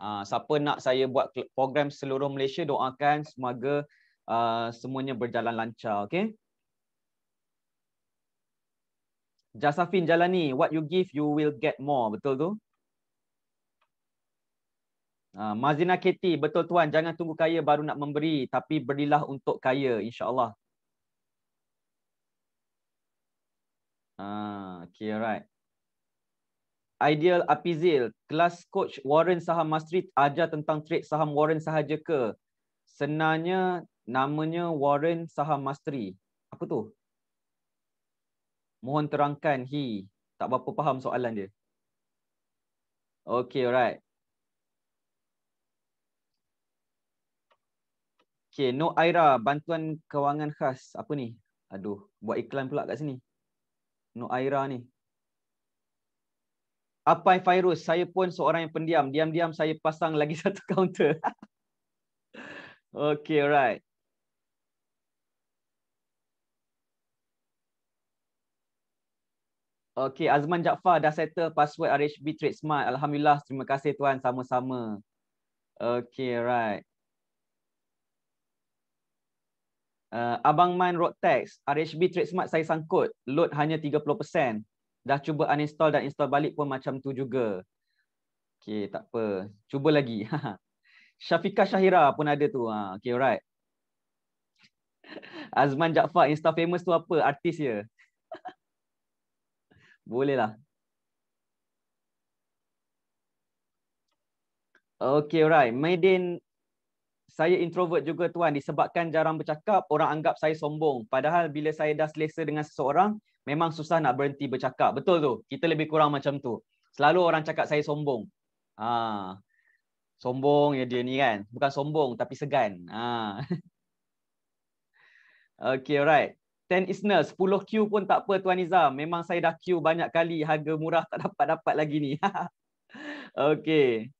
Uh, siapa nak saya buat program seluruh Malaysia, doakan semoga uh, semuanya berjalan lancar. Okay? Jasafin Jalani, what you give, you will get more. Betul tu? Uh, Mazina Keti, betul tuan. Jangan tunggu kaya baru nak memberi. Tapi berilah untuk kaya, insyaAllah. Uh, okay, alright. Ideal Apizil, kelas coach Warren Saham Mastery ajar tentang trade saham Warren sahaja ke? Senangnya namanya Warren Saham Mastery. Apa tu? Mohon terangkan hi. Tak berapa faham soalan dia. Okay, alright. Okay, no Aira, bantuan kewangan khas. Apa ni? Aduh, buat iklan pula kat sini. No Aira ni. Apa yang virus? Saya pun seorang yang pendiam. Diam-diam saya pasang lagi [laughs] satu counter. [laughs] okay, alright. Okey, Azman Jaafar dah settle password RHB Trade Smart. Alhamdulillah, terima kasih tuan sama-sama. Okey, right. Uh, Abang main Road text, RHB Trade Smart saya sangkut. Load hanya 30%. Dah cuba uninstall dan install balik pun macam tu juga. Okey, tak apa. Cuba lagi. [laughs] Syafika Shahira pun ada tu. Ha, okey, right. [laughs] Azman Jaafar, Insta famous tu apa? Artis ya. Boleh lah. Okay, alright. Maiden, saya introvert juga tuan. Disebabkan jarang bercakap, orang anggap saya sombong. Padahal bila saya dah selesa dengan seseorang, memang susah nak berhenti bercakap. Betul tu. Kita lebih kurang macam tu. Selalu orang cakap saya sombong. Ha. Sombong ya dia ni kan. Bukan sombong tapi segan. Ha. [laughs] Okay, alright. Ten isner, 10Q pun tak apa Tuan Nizam. Memang saya dah Q banyak kali harga murah tak dapat-dapat lagi ni. [laughs] okay.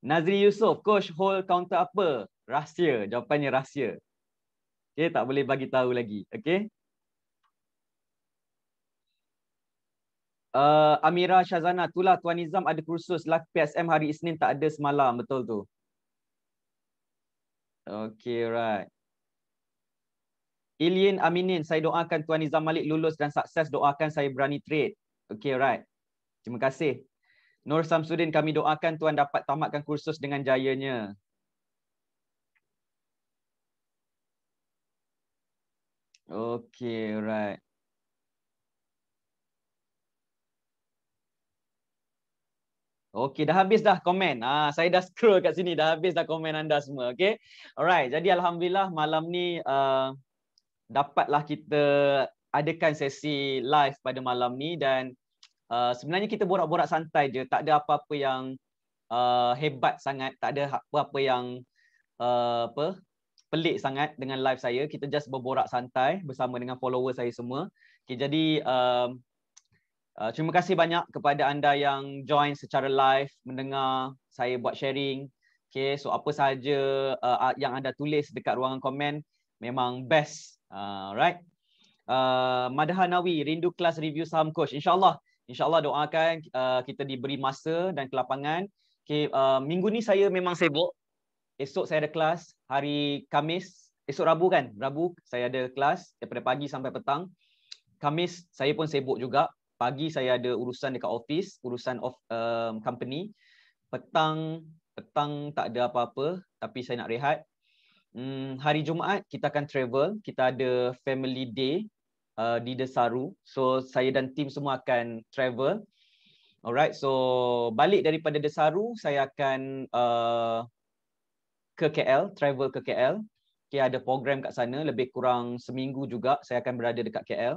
Nazri Yusof, coach hold counter apa? Rahsia. Jawapannya rahsia. Okay, tak boleh bagi tahu lagi. Okay. Uh, Amira Syazana, itulah Tuan Izzam ada kursus lah. PSM hari Isnin tak ada semalam. Betul tu. Okay, right. Ilyin Aminin, saya doakan Tuan Nizam Malik lulus dan sukses. Doakan saya berani trade. Okay, right. Terima kasih. Nur Samsudin, kami doakan Tuan dapat tamatkan kursus dengan jayanya. Okay, right. Okey dah habis dah komen. Ah saya dah scroll kat sini dah habis dah komen anda semua. Okey. Alright. Jadi alhamdulillah malam ni uh, dapatlah kita adakan sesi live pada malam ni dan uh, sebenarnya kita borak-borak santai je tak ada apa-apa yang uh, hebat sangat tak ada apa-apa yang uh, apa pelik sangat dengan live saya kita just berborak santai bersama dengan follower saya semua okay, jadi uh, uh, terima kasih banyak kepada anda yang join secara live mendengar saya buat sharing okay, so apa saja uh, yang anda tulis dekat ruangan komen memang best Ah, alright. Uh, ah, Madhan Nawi, rindu kelas review saham coach. InsyaAllah. InsyaAllah doakan uh, kita diberi masa dan kelapangan. Okay, uh, minggu ni saya memang sibuk. Esok saya ada kelas. Hari Kamis. Esok Rabu kan? Rabu saya ada kelas. Daripada pagi sampai petang. Kamis saya pun sibuk juga. Pagi saya ada urusan dekat office, urusan of um, company. Petang petang tak ada apa-apa tapi saya nak rehat um, hari Jumaat kita akan travel. Kita ada family day uh, di Desaru. So saya dan tim semua akan travel. Alright, so balik daripada Desaru, saya akan uh, ke KL, travel ke KL. Okay, ada program kat sana, lebih kurang seminggu juga saya akan berada dekat KL.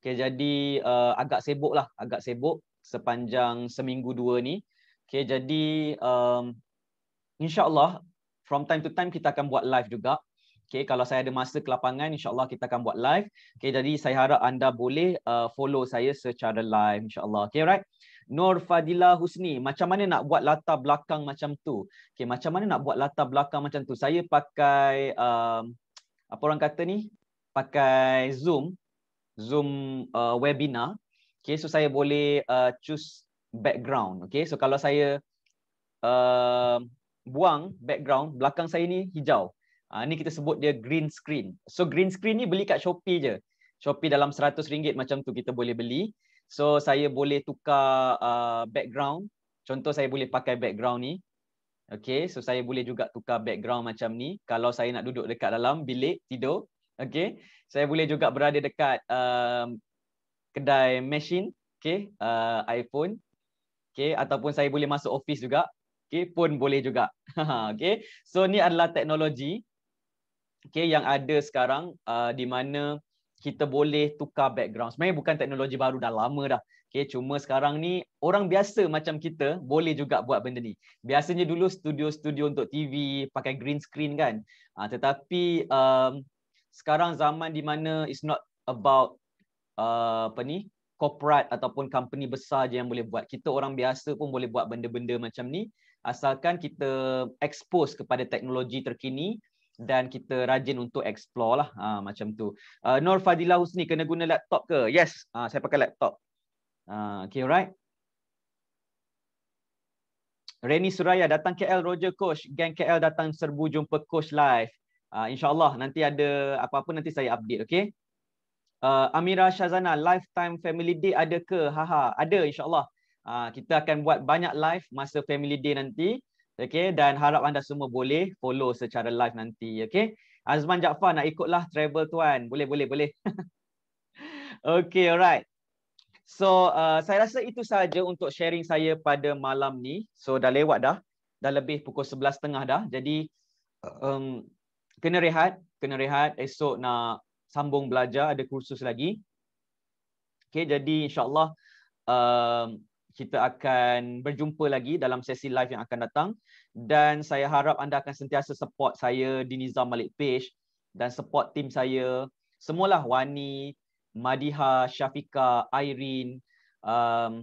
Okay, jadi uh, agak sibuk lah, agak sibuk sepanjang seminggu dua ni. Okay, jadi um, insyaAllah from time to time kita akan buat live juga. Okay, kalau saya ada masa ke lapangan, insyaAllah kita akan buat live. Okay, jadi saya harap anda boleh uh, follow saya secara live, insyaAllah. Okay, right? Nur Fadila Husni, macam mana nak buat latar belakang macam tu? Okay, macam mana nak buat latar belakang macam tu? Saya pakai, uh, apa orang kata ni? Pakai Zoom, Zoom uh, webinar. Okay, so saya boleh uh, choose background. Okay, so kalau saya uh, buang background belakang saya ni hijau. Ah ni kita sebut dia green screen. So green screen ni beli kat Shopee je. Shopee dalam RM100 macam tu kita boleh beli. So saya boleh tukar uh, background. Contoh saya boleh pakai background ni. Okay, so saya boleh juga tukar background macam ni. Kalau saya nak duduk dekat dalam bilik tidur. Okay, saya boleh juga berada dekat uh, kedai machine. Okay, uh, iPhone. Okay, ataupun saya boleh masuk office juga okay, pun boleh juga. [laughs] okay. So ni adalah teknologi okay, yang ada sekarang uh, di mana kita boleh tukar background. Sebenarnya bukan teknologi baru dah lama dah. Okay, cuma sekarang ni orang biasa macam kita boleh juga buat benda ni. Biasanya dulu studio-studio untuk TV pakai green screen kan. Uh, tetapi um, sekarang zaman di mana it's not about uh, apa ni corporate ataupun company besar je yang boleh buat. Kita orang biasa pun boleh buat benda-benda macam ni asalkan kita expose kepada teknologi terkini dan kita rajin untuk explore lah ha, macam tu. Uh, Nur Fadila Husni kena guna laptop ke? Yes, ha, saya pakai laptop. Uh, okay, alright. Reni Suraya datang KL Roger Coach. Gang KL datang serbu jumpa Coach live. Uh, InsyaAllah nanti ada apa-apa nanti saya update, okay? Uh, Amira Shazana, Lifetime Family Day ada ke? Haha, ada insyaAllah. Ah, kita akan buat banyak live masa family day nanti. Okay, dan harap anda semua boleh follow secara live nanti. Okay, Azman Jaafar nak ikutlah travel tuan. Boleh, boleh, boleh. [laughs] okay, alright. So, uh, saya rasa itu sahaja untuk sharing saya pada malam ni. So, dah lewat dah. Dah lebih pukul 11.30 dah. Jadi, um, kena rehat. Kena rehat. Esok nak sambung belajar. Ada kursus lagi. Okay, jadi insyaAllah... uh, um, kita akan berjumpa lagi dalam sesi live yang akan datang dan saya harap anda akan sentiasa support saya di Nizam Malik page dan support tim saya semualah Wani, Madiha, Syafika, Irene um,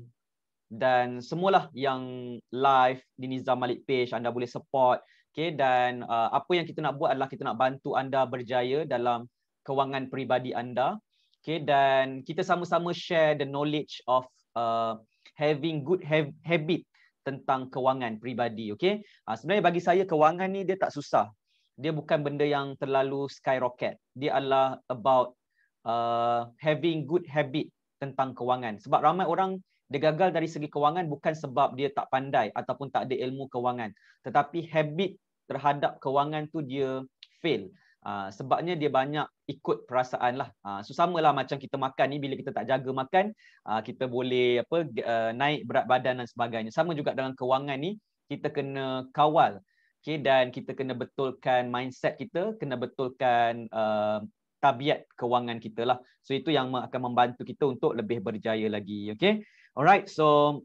dan semualah yang live di Nizam Malik page anda boleh support okay? dan uh, apa yang kita nak buat adalah kita nak bantu anda berjaya dalam kewangan peribadi anda okay? dan kita sama-sama share the knowledge of uh, having good hab- habit tentang kewangan peribadi okey ha, ah, sebenarnya bagi saya kewangan ni dia tak susah dia bukan benda yang terlalu skyrocket dia adalah about uh, having good habit tentang kewangan sebab ramai orang dia gagal dari segi kewangan bukan sebab dia tak pandai ataupun tak ada ilmu kewangan tetapi habit terhadap kewangan tu dia fail Ah, sebabnya dia banyak ikut perasaan lah. Uh, so sama lah macam kita makan ni bila kita tak jaga makan uh, kita boleh apa uh, naik berat badan dan sebagainya. Sama juga dengan kewangan ni kita kena kawal. Okay, dan kita kena betulkan mindset kita, kena betulkan uh, tabiat kewangan kita lah. So itu yang akan membantu kita untuk lebih berjaya lagi. Okay. Alright. So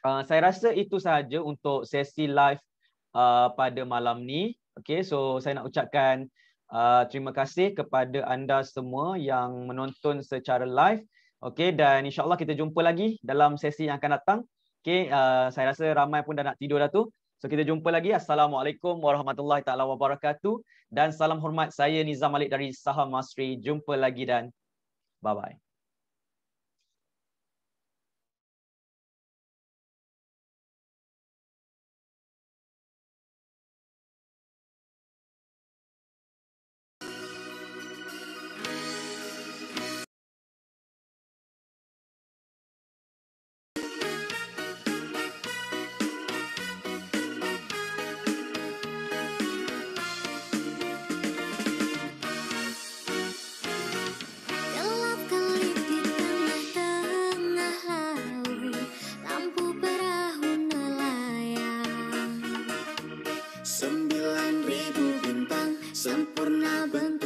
uh, saya rasa itu sahaja untuk sesi live uh, pada malam ni. Okay, so saya nak ucapkan uh, terima kasih kepada anda semua yang menonton secara live. Okay, dan insyaAllah kita jumpa lagi dalam sesi yang akan datang. Okay, uh, saya rasa ramai pun dah nak tidur dah tu. So kita jumpa lagi. Assalamualaikum warahmatullahi taala wabarakatuh dan salam hormat saya Nizam Malik dari Saham Masri. Jumpa lagi dan bye bye. when